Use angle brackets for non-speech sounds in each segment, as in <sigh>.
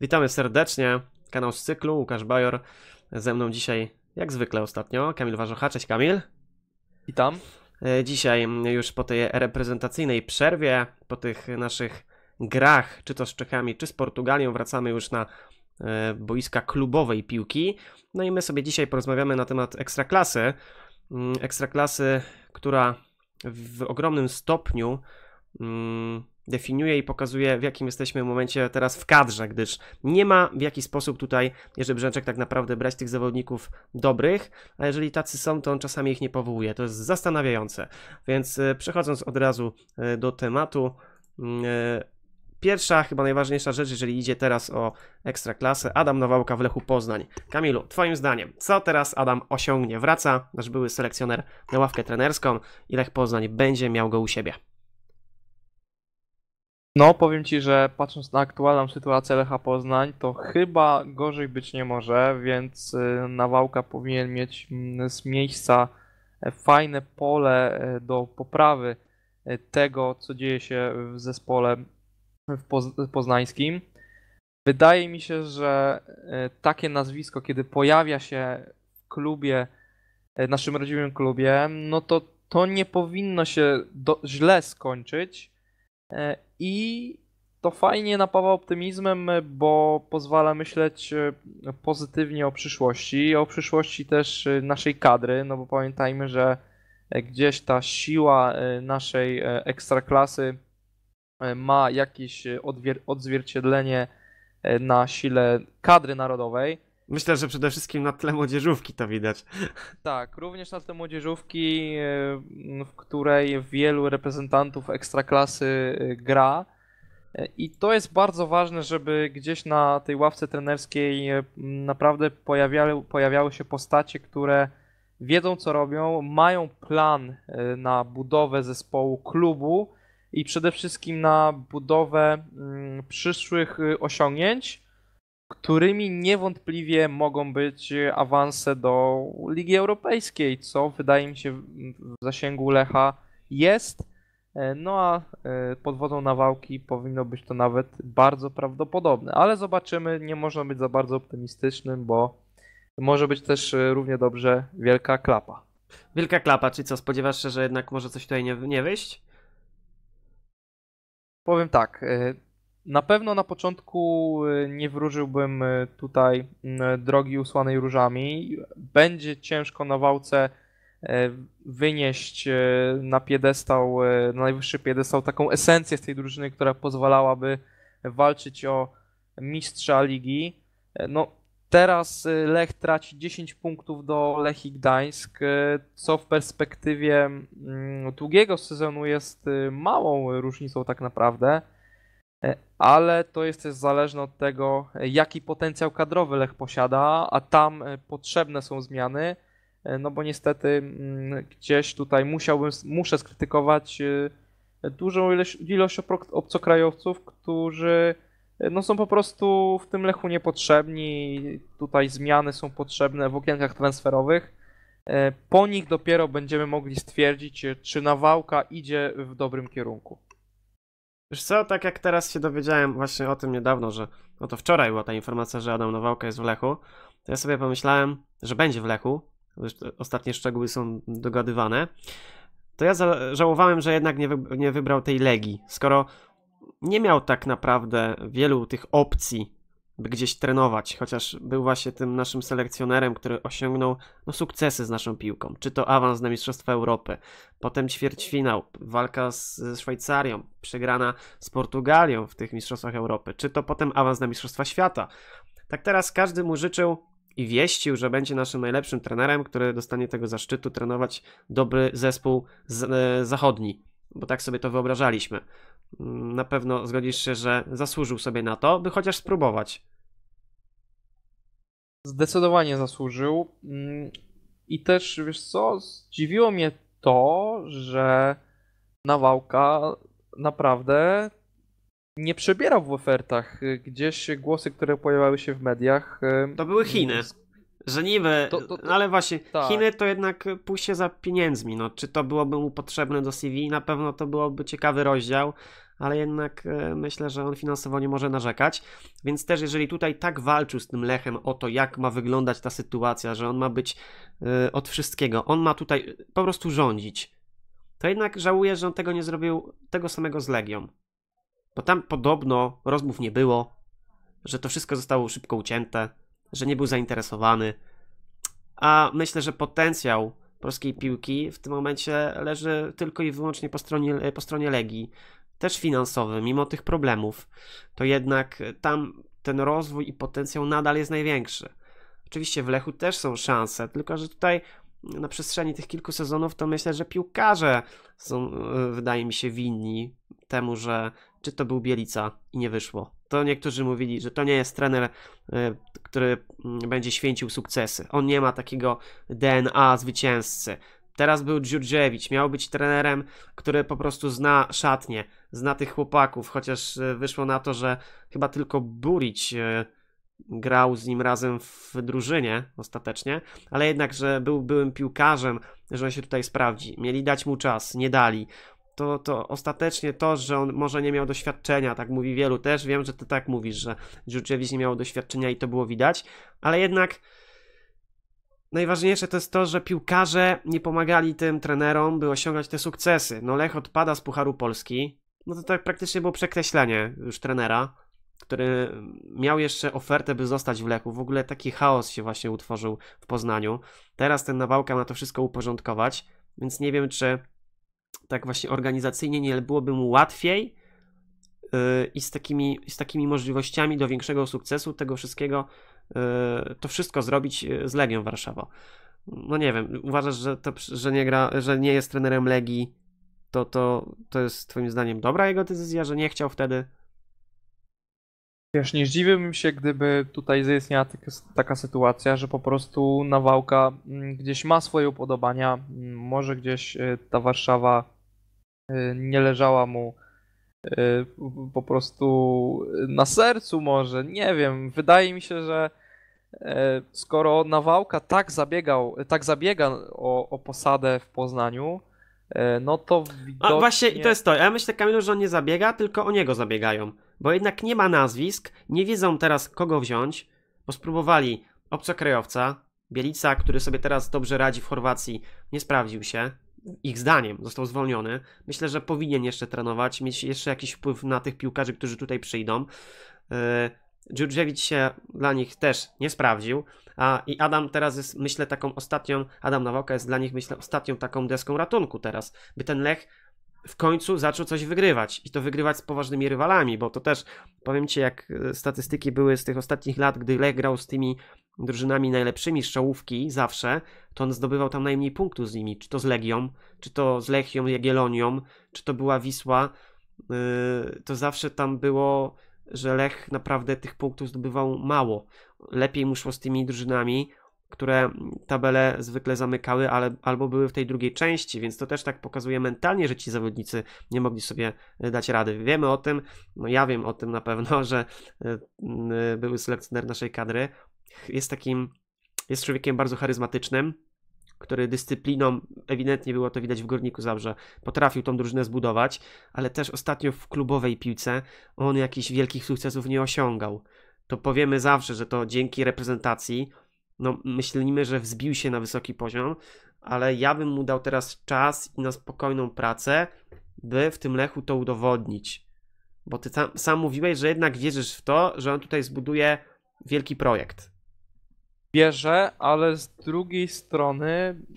Witamy serdecznie, kanał z cyklu, Łukasz Bajor, ze mną dzisiaj, jak zwykle ostatnio, Kamil Warzocha, cześć Kamil. Witam. E, dzisiaj już po tej reprezentacyjnej przerwie, po tych naszych grach, czy to z Czechami, czy z Portugalią, wracamy już na e, boiska klubowej piłki. No i my sobie dzisiaj porozmawiamy na temat ekstraklasy. Mm, ekstraklasy, która w ogromnym stopniu mm, definiuje i pokazuje, w jakim jesteśmy momencie teraz w kadrze, gdyż nie ma w jaki sposób tutaj Jerzy Brzęczek tak naprawdę brać tych zawodników dobrych, a jeżeli tacy są, to on czasami ich nie powołuje. To jest zastanawiające. Więc y, przechodząc od razu y, do tematu, y, pierwsza, chyba najważniejsza rzecz, jeżeli idzie teraz o ekstraklasę, Adam Nawałka w Lechu Poznań. Kamilu, twoim zdaniem, co teraz Adam osiągnie? Wraca nasz były selekcjoner na ławkę trenerską i Lech Poznań będzie miał go u siebie. No, powiem ci, że patrząc na aktualną sytuację Lecha Poznań, to chyba gorzej być nie może, więc y, Nawałka powinien mieć mm, z miejsca e, fajne pole e, do poprawy e, tego, co dzieje się w zespole poznańskim. Wydaje mi się, że takie nazwisko, kiedy pojawia się w klubie, naszym rodzimym klubie, no to to nie powinno się do, źle skończyć i to fajnie napawa optymizmem, bo pozwala myśleć e, pozytywnie o przyszłości, o przyszłości też e, naszej kadry, no bo pamiętajmy, że e, gdzieś ta siła naszej ekstraklasy ma jakieś odzwierciedlenie na sile kadry narodowej. Myślę, że przede wszystkim na tle młodzieżówki to widać. Tak, również na tle młodzieżówki, e, w której wielu reprezentantów ekstraklasy e, gra. E, I to jest bardzo ważne, żeby gdzieś na tej ławce trenerskiej naprawdę pojawiały, pojawiały się postacie, które wiedzą co robią, mają plan na budowę zespołu, klubu i przede wszystkim na budowę mm, przyszłych osiągnięć którymi niewątpliwie mogą być awanse do Ligi Europejskiej, co wydaje mi się w zasięgu Lecha jest. E, no a e, pod wodą nawałki powinno być to nawet bardzo prawdopodobne, ale zobaczymy, nie można być za bardzo optymistycznym, bo może być też e, równie dobrze wielka klapa. Wielka klapa, czy co, spodziewasz się, że jednak może coś tutaj nie, nie wyjść? Powiem tak, na pewno na początku y, nie wróżyłbym y, tutaj y, drogi usłanej różami. Będzie ciężko na wałce wynieść na piedestał, na najwyższy piedestał taką esencję z tej drużyny, która pozwalałaby walczyć o mistrza ligi. No, teraz Lech traci 10 punktów do Lechii Gdańsk, co w perspektywie mm, długiego sezonu jest małą różnicą tak naprawdę ale to jest też zależne od tego, jaki potencjał kadrowy Lech posiada, a tam e, potrzebne są zmiany, e, no bo niestety mm, gdzieś tutaj musiałbym, muszę skrytykować e, dużą ilość, ilość obcokrajowców, którzy no są po prostu w tym Lechu niepotrzebni, tutaj zmiany są potrzebne w okienkach transferowych. Po nich dopiero będziemy mogli stwierdzić, czy nawałka idzie w dobrym kierunku. Wiesz co, tak jak teraz się dowiedziałem właśnie o tym niedawno, że no to wczoraj była ta informacja, że Adam Nowałka jest w Lechu, to ja sobie pomyślałem, że będzie w Lechu, ostatnie szczegóły są dogadywane, to ja żałowałem, że jednak nie, wy nie wybrał tej Legii, skoro nie miał tak naprawdę wielu tych opcji by gdzieś trenować, chociaż był właśnie tym naszym selekcjonerem, który osiągnął no, sukcesy z naszą piłką. Czy to awans na Mistrzostwa Europy, potem ćwierćfinał, walka z, ze Szwajcarią, przegrana z Portugalią w tych Mistrzostwach Europy, czy to potem awans na Mistrzostwa Świata. Tak teraz każdy mu życzył i wieścił, że będzie naszym najlepszym trenerem, który dostanie tego zaszczytu trenować dobry zespół z, e, zachodni, bo tak sobie to wyobrażaliśmy. Mm, na pewno zgodzisz się, że zasłużył sobie na to, by chociaż spróbować. Zdecydowanie zasłużył. Mm, I też, wiesz co, zdziwiło mnie to, że Nawałka naprawdę nie przebierał w ofertach. Y, gdzieś głosy, które pojawiały się w mediach. Y, to były Chiny. Że niby, to, to, to, ale właśnie tak. Chiny to jednak pójście za pieniędzmi. No, czy to byłoby mu potrzebne do CV? Na pewno to byłoby ciekawy rozdział, ale jednak e, myślę, że on finansowo nie może narzekać. Więc też, jeżeli tutaj tak walczył z tym Lechem o to, jak ma wyglądać ta sytuacja, że on ma być e, od wszystkiego, on ma tutaj e, po prostu rządzić, to jednak żałuję, że on tego nie zrobił tego samego z Legią. Bo tam podobno rozmów nie było, że to wszystko zostało szybko ucięte że nie był zainteresowany. A myślę, że potencjał polskiej piłki w tym momencie leży tylko i wyłącznie po stronie, po stronie Legii, też finansowy, mimo tych problemów, to jednak tam ten rozwój i potencjał nadal jest największy. Oczywiście w Lechu też są szanse, tylko że tutaj na przestrzeni tych kilku sezonów to myślę, że piłkarze są, wydaje mi się, winni temu, że czy to był Bielica i nie wyszło to niektórzy mówili, że to nie jest trener, e, który mm, będzie święcił sukcesy. On nie ma takiego DNA zwycięzcy. Teraz był Dziurdziewicz, miał być trenerem, który po prostu zna szatnie, zna tych chłopaków, chociaż e, wyszło na to, że chyba tylko Burić e, grał z nim razem w drużynie ostatecznie, ale jednak, że był byłym piłkarzem, że on się tutaj sprawdzi. Mieli dać mu czas, nie dali to, to ostatecznie to, że on może nie miał doświadczenia, tak mówi wielu też, wiem, że ty tak mówisz, że Djurdjevic nie miał doświadczenia i to było widać, ale jednak najważniejsze to jest to, że piłkarze nie pomagali tym trenerom, by osiągać te sukcesy. No Lech odpada z Pucharu Polski, no to tak praktycznie było przekreślenie już trenera, który miał jeszcze ofertę, by zostać w Lechu. W ogóle taki chaos się właśnie utworzył w Poznaniu. Teraz ten Nawałka ma to wszystko uporządkować, więc nie wiem, czy tak właśnie organizacyjnie nie byłoby mu łatwiej y, i z takimi, z takimi możliwościami do większego sukcesu tego wszystkiego, y, to wszystko zrobić y, z Legią Warszawa. No nie wiem, uważasz, że, to, że, nie, gra, że nie jest trenerem Legii, to, to, to jest twoim zdaniem dobra jego decyzja, że nie chciał wtedy? Wiesz, nie zdziwiłbym się, gdyby tutaj zaistniała taka sytuacja, że po prostu Nawałka mm, gdzieś ma swoje upodobania, mm, może gdzieś ta Warszawa Y, nie leżała mu y, po prostu na sercu może, nie wiem, wydaje mi się, że y, skoro Nawałka tak zabiegał, tak zabiega o, o posadę w Poznaniu, no to widocznie... A właśnie, to jest to, ja myślę Kamilu, że on nie zabiega, tylko o niego zabiegają, bo jednak nie ma nazwisk, nie wiedzą teraz kogo wziąć, bo spróbowali obcokrajowca, Bielica, który sobie teraz dobrze radzi w Chorwacji, nie sprawdził się, ich zdaniem został zwolniony. Myślę, że powinien jeszcze trenować, mieć jeszcze jakiś wpływ na tych piłkarzy, którzy tutaj przyjdą. E, Djurdjevic się dla nich też nie sprawdził, a i Adam teraz jest, myślę, taką ostatnią, Adam Nawoka jest dla nich, myślę, ostatnią taką deską ratunku teraz, by ten Lech w końcu zaczął coś wygrywać i to wygrywać z poważnymi rywalami, bo to też, powiem Ci, jak e, statystyki były z tych ostatnich lat, gdy Lech grał z tymi drużynami najlepszymi z czołówki zawsze, to on zdobywał tam najmniej punktów z nimi, czy to z Legią, czy to z Lechią Jagielonią, czy to była Wisła, yy, to zawsze tam było, że Lech naprawdę tych punktów zdobywał mało. Lepiej mu szło z tymi drużynami, które tabele zwykle zamykały, ale albo były w tej drugiej części, więc to też tak pokazuje mentalnie, że ci zawodnicy nie mogli sobie y, dać rady. Wiemy o tym, no ja wiem o tym na pewno, <laughs> że y, y, były selekcjoner naszej kadry jest takim, jest człowiekiem bardzo charyzmatycznym, który dyscypliną, ewidentnie było to widać w Górniku Zabrze, potrafił tą drużynę zbudować, ale też ostatnio w klubowej piłce on jakichś wielkich sukcesów nie osiągał. To powiemy zawsze, że to dzięki reprezentacji, no myślimy, że wzbił się na wysoki poziom, ale ja bym mu dał teraz czas i na spokojną pracę, by w tym Lechu to udowodnić. Bo ty sam, sam mówiłeś, że jednak wierzysz w to, że on tutaj zbuduje wielki projekt bierze, ale z drugiej strony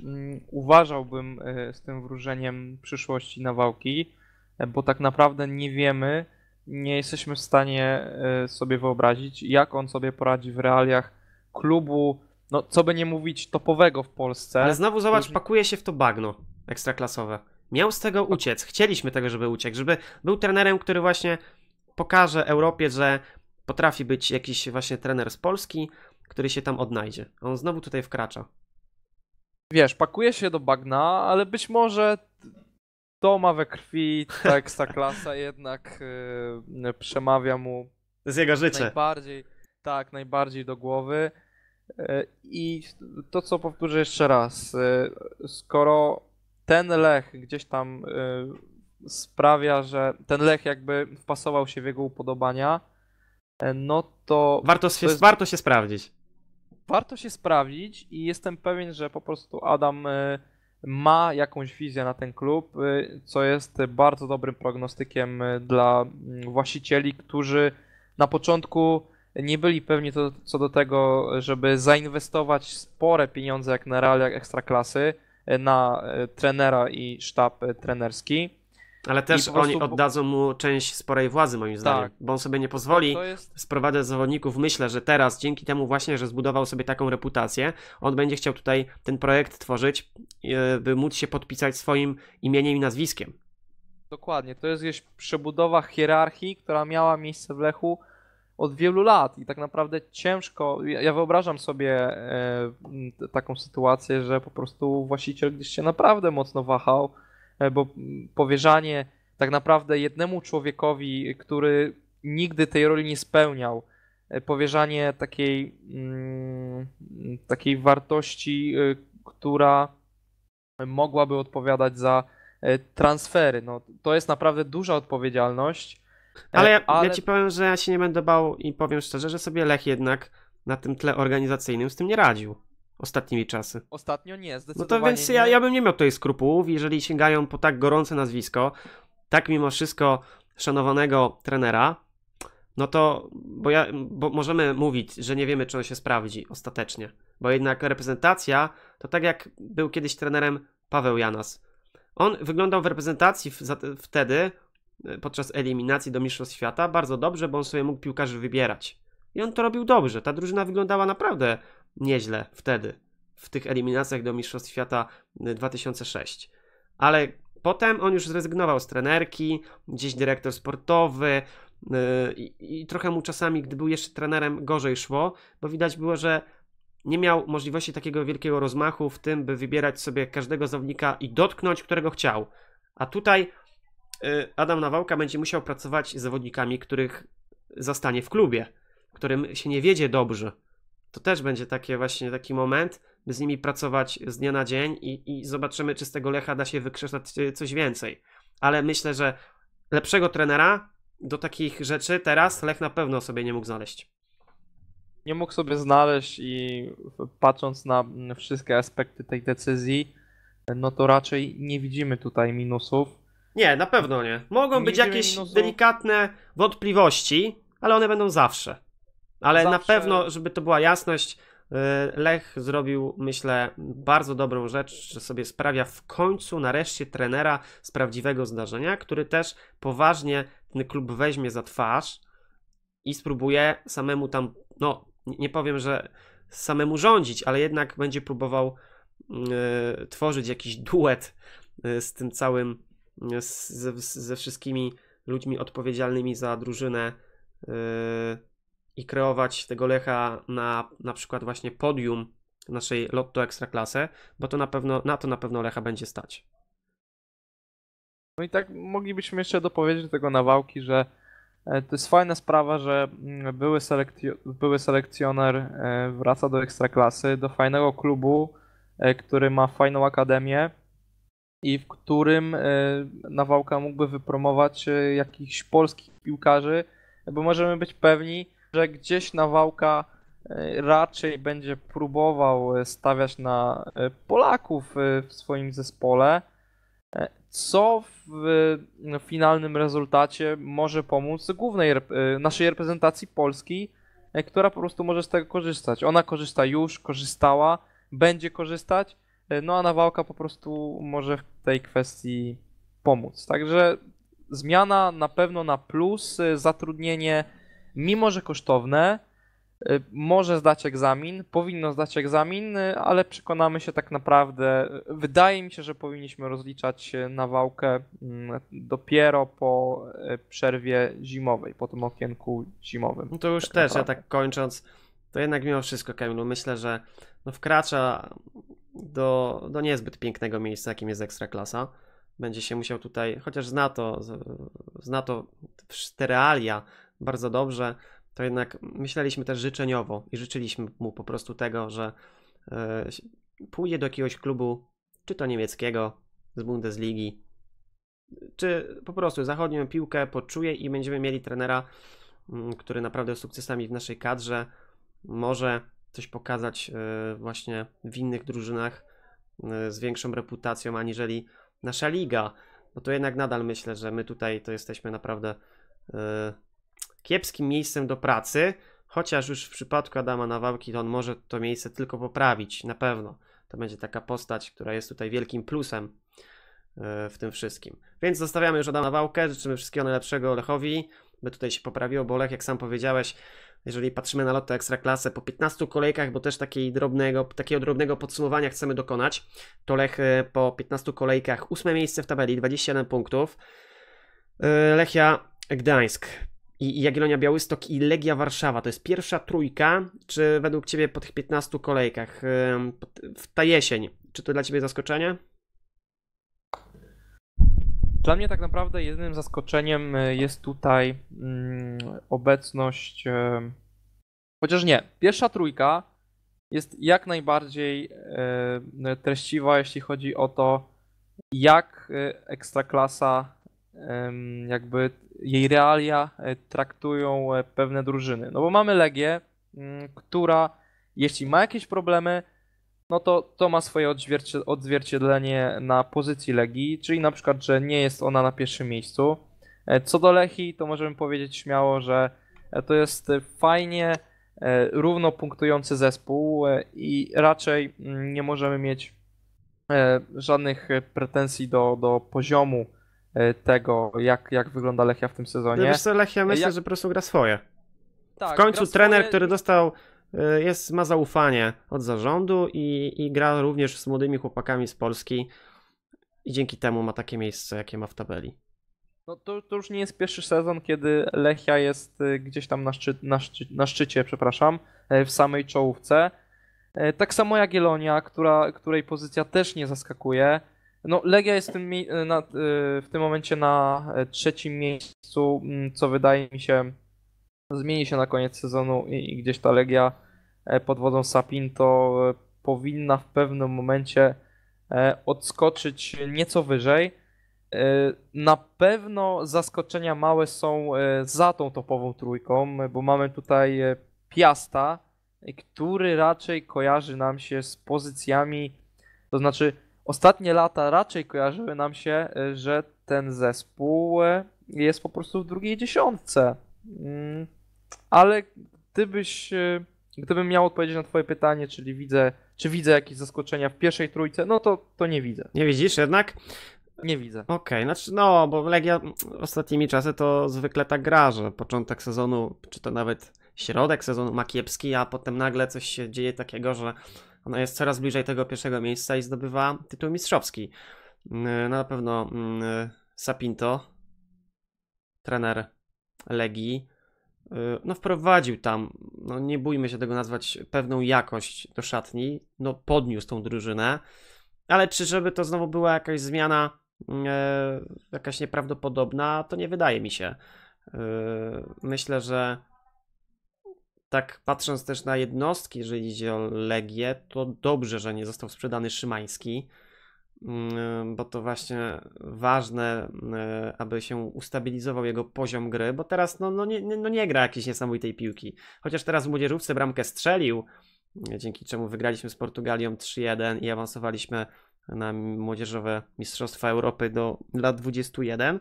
mm, uważałbym y, z tym wróżeniem przyszłości nawałki, e, bo tak naprawdę nie wiemy, nie jesteśmy w stanie y, sobie wyobrazić, jak on sobie poradzi w realiach klubu, no co by nie mówić, topowego w Polsce. Ale znowu zobacz, pakuje się w to bagno ekstraklasowe. Miał z tego uciec, chcieliśmy tego, żeby uciekł, żeby był trenerem, który właśnie pokaże Europie, że potrafi być jakiś właśnie trener z Polski, który się tam odnajdzie. on znowu tutaj wkracza. Wiesz, pakuje się do bagna, ale być może to ma we krwi, ta <laughs> ekstraklasa jednak yy, przemawia mu z jego życie. Najbardziej, tak, najbardziej do głowy. Y, I to, co powtórzę jeszcze raz, y, skoro ten Lech gdzieś tam y, sprawia, że ten Lech jakby wpasował się w jego upodobania, no to... Warto się, jest... warto się sprawdzić warto się sprawdzić i jestem pewien, że po prostu Adam y, ma jakąś wizję na ten klub, y, co jest bardzo dobrym prognostykiem y, dla mm, właścicieli, którzy na początku nie byli pewni to, co do tego, żeby zainwestować spore pieniądze jak na realiach ekstraklasy na trenera i sztab trenerski ale też oni prostu... oddadzą mu część sporej władzy, moim tak. zdaniem, tak. bo on sobie nie pozwoli jest... sprowadzać zawodników. Myślę, że teraz, dzięki temu właśnie, że zbudował sobie taką reputację, on będzie chciał tutaj ten projekt tworzyć, e, by móc się podpisać swoim imieniem i nazwiskiem. Dokładnie, to jest już przebudowa hierarchii, która miała miejsce w Lechu od wielu lat i tak naprawdę ciężko, ja wyobrażam sobie e, taką sytuację, że po prostu właściciel gdzieś się naprawdę mocno wahał, E, bo powierzanie tak naprawdę jednemu człowiekowi, który nigdy tej roli nie spełniał, e, powierzanie takiej, mm, takiej wartości, e, która mogłaby odpowiadać za transfery. No, to jest naprawdę duża odpowiedzialność. Ale ja, ale ja, ci powiem, że ja się nie będę bał i powiem szczerze, że sobie Lech jednak na tym tle organizacyjnym z tym nie radził ostatnimi czasy. Ostatnio nie, zdecydowanie No to więc Ja, ja bym nie miał tutaj skrupułów, jeżeli sięgają po tak gorące nazwisko, tak mimo wszystko szanowanego trenera, no to, bo, ja, bo możemy mówić, że nie wiemy, czy on się sprawdzi ostatecznie, bo jednak reprezentacja to tak jak był kiedyś trenerem Paweł Janas. On wyglądał w reprezentacji w, za, wtedy, e, podczas eliminacji do Mistrzostw Świata, bardzo dobrze, bo on sobie mógł piłkarzy wybierać. I on to robił dobrze. Ta drużyna wyglądała naprawdę nieźle wtedy, w tych eliminacjach do Mistrzostw Świata 2006. Y, Ale potem on już zrezygnował z trenerki, gdzieś dyrektor sportowy y, i, i trochę mu czasami, gdy był jeszcze trenerem, gorzej szło, bo widać było, że nie miał możliwości takiego wielkiego rozmachu w tym, by wybierać sobie każdego zawodnika i dotknąć, którego chciał. A tutaj y, Adam Nawałka będzie musiał pracować z zawodnikami, których zastanie w klubie, którym się nie wiedzie dobrze to też będzie takie właśnie taki moment, by z nimi pracować z dnia na dzień i, i zobaczymy, czy z tego Lecha da się wykrzesać e, coś więcej. Ale myślę, że lepszego trenera do takich rzeczy teraz Lech na pewno sobie nie mógł znaleźć. Nie mógł sobie znaleźć i patrząc na mm, wszystkie aspekty tej decyzji, no to raczej nie widzimy tutaj minusów. Nie, na pewno nie. Mogą nie być jakieś minusów. delikatne wątpliwości, ale one będą zawsze. Ale Zawsze... na pewno, żeby to była jasność, y, Lech zrobił, myślę, bardzo dobrą rzecz, że sobie sprawia w końcu nareszcie trenera z prawdziwego zdarzenia, który też poważnie ten klub weźmie za twarz i spróbuje samemu tam, no nie powiem, że samemu rządzić, ale jednak będzie próbował y, tworzyć jakiś duet y, z tym całym, z, ze, ze wszystkimi ludźmi odpowiedzialnymi za drużynę. Yy, i kreować tego Lecha na na przykład właśnie podium naszej Lotto Ekstraklasy, bo to na pewno, na to na pewno Lecha będzie stać. No i tak moglibyśmy jeszcze dopowiedzieć do tego nawałki, że e, to jest fajna sprawa, że mm, były, selekcjo- były selekcjoner e, wraca do ekstraklasy, do fajnego klubu, e, który ma fajną akademię i w którym Nawałka mógłby wypromować jakichś polskich piłkarzy, bo możemy być pewni, że gdzieś Nawałka e, raczej będzie próbował e, stawiać na e, Polaków w swoim zespole, co w finalnym rezultacie może pomóc głównej naszej reprezentacji Polski, która po prostu może z tego korzystać. Ona korzysta już, korzystała, będzie korzystać, no a Nawałka po prostu może w tej kwestii pomóc. Także zmiana na pewno na plus, zatrudnienie mimo że kosztowne, y, może zdać egzamin, powinno zdać egzamin, y, ale przekonamy się tak naprawdę. Y, wydaje mi się, że powinniśmy rozliczać nawałkę mm, dopiero po przerwie zimowej, po tym okienku zimowym. No to już tak też, naprawdę. ja tak kończąc, to jednak mimo wszystko, Kamilu, myślę, że no wkracza do, do niezbyt pięknego miejsca, jakim jest ekstraklasa. Będzie się musiał tutaj, chociaż zna to, zna to te realia bardzo dobrze, to jednak myśleliśmy też życzeniowo i życzyliśmy mu po prostu tego, że e, pójdzie do jakiegoś klubu, czy to niemieckiego, z Bundesligi, czy po prostu zachodnią piłkę poczuje i będziemy mieli trenera, mm, który naprawdę sukcesami w naszej kadrze może coś pokazać e, właśnie w innych drużynach e, z większą reputacją aniżeli nasza liga. Bo no to jednak nadal myślę, że my tutaj to jesteśmy naprawdę kiepskim miejscem do pracy, chociaż już w przypadku Adama Nawałki to on może to miejsce tylko poprawić, na pewno. To będzie taka postać, która jest tutaj wielkim plusem e, w tym wszystkim. Więc zostawiamy już Adama Nawałkę, życzymy wszystkiego najlepszego Lechowi, by tutaj się poprawiło, bo Lech, jak sam powiedziałeś, jeżeli patrzymy na lotę Ekstraklasę po 15 kolejkach, bo też takiej drobnego, takiego drobnego podsumowania chcemy dokonać, to Lech e, po 15 kolejkach ósme miejsce w tabeli, 27 punktów. E, Lechia Gdańsk i Jagiellonia Białystok i Legia Warszawa. To jest pierwsza trójka, czy według Ciebie po tych 15 kolejkach w ta jesień? Czy to dla Ciebie zaskoczenie? Dla mnie tak naprawdę jedynym zaskoczeniem y, jest tutaj mm, obecność. Y, chociaż nie, pierwsza trójka jest jak najbardziej y, treściwa, jeśli chodzi o to, jak ekstraklasa jakby jej realia e, traktują e, pewne drużyny. No bo mamy Legię, mm, która jeśli ma jakieś problemy, no to to ma swoje odzwierci- odzwierciedlenie na pozycji Legii, czyli na przykład, że nie jest ona na pierwszym miejscu. E, co do Lechi, to możemy powiedzieć śmiało, że to jest fajnie równo punktujący zespół i raczej mm, nie możemy mieć żadnych pretensji do, do poziomu E, tego, jak, jak wygląda Lechia w tym sezonie. No, wiesz co, Lechia myślę, że po prostu gra swoje. Tak, w końcu trener, swoje... który dostał, e, jest, ma zaufanie od zarządu i, i gra również z młodymi chłopakami z Polski i dzięki temu ma takie miejsce, jakie ma w tabeli. No to, to już nie jest pierwszy sezon, kiedy Lechia jest e, gdzieś tam na, szczy, na, szczy, na szczycie, przepraszam, w samej czołówce. Tak samo jak Jelonia, która, której pozycja też nie zaskakuje. No, Legia jest w tym, e, na, e, w tym momencie na e, trzecim miejscu, mm, co wydaje mi się zmieni się na koniec sezonu i, i gdzieś ta Legia pod wodą Sapinto powinna w pewnym momencie odskoczyć nieco wyżej. Na pewno zaskoczenia małe są za tą topową trójką, bo mamy tutaj Piasta, który raczej kojarzy nam się z pozycjami, to znaczy ostatnie lata raczej kojarzyły nam się, y, że ten zespół y, jest po prostu w drugiej dziesiątce. Mm, ale gdybyś, y, gdybym miał odpowiedzieć na twoje pytanie, czyli widzę, czy widzę jakieś zaskoczenia w pierwszej trójce, no to, to nie widzę. Nie widzisz jednak? Nie widzę. Okej, okay, znaczy no, bo Legia ostatnimi czasy to zwykle tak gra, że początek sezonu, czy to nawet środek sezonu ma kiepski, a potem nagle coś się dzieje takiego, że ona jest coraz bliżej tego pierwszego miejsca i zdobywa tytuł mistrzowski. Mm, e, no na pewno mm, e, Sapinto, trener Legii, e, no wprowadził tam, no nie bójmy się tego nazwać, pewną jakość do szatni, no podniósł tą drużynę, ale czy żeby to znowu była jakaś zmiana mm, jakaś nieprawdopodobna, to nie wydaje mi się. Myślę, że tak patrząc też na jednostki, jeżeli idzie o Legię, to dobrze, że nie został sprzedany Szymański, mm, bo to właśnie ważne, mm, aby się ustabilizował jego poziom gry, bo teraz no, no, nie, no nie gra jakiejś niesamowitej piłki. Chociaż teraz w młodzieżówce bramkę strzelił, dzięki czemu wygraliśmy z Portugalią 3-1 i awansowaliśmy na młodzieżowe Mistrzostwa Europy do lat 21,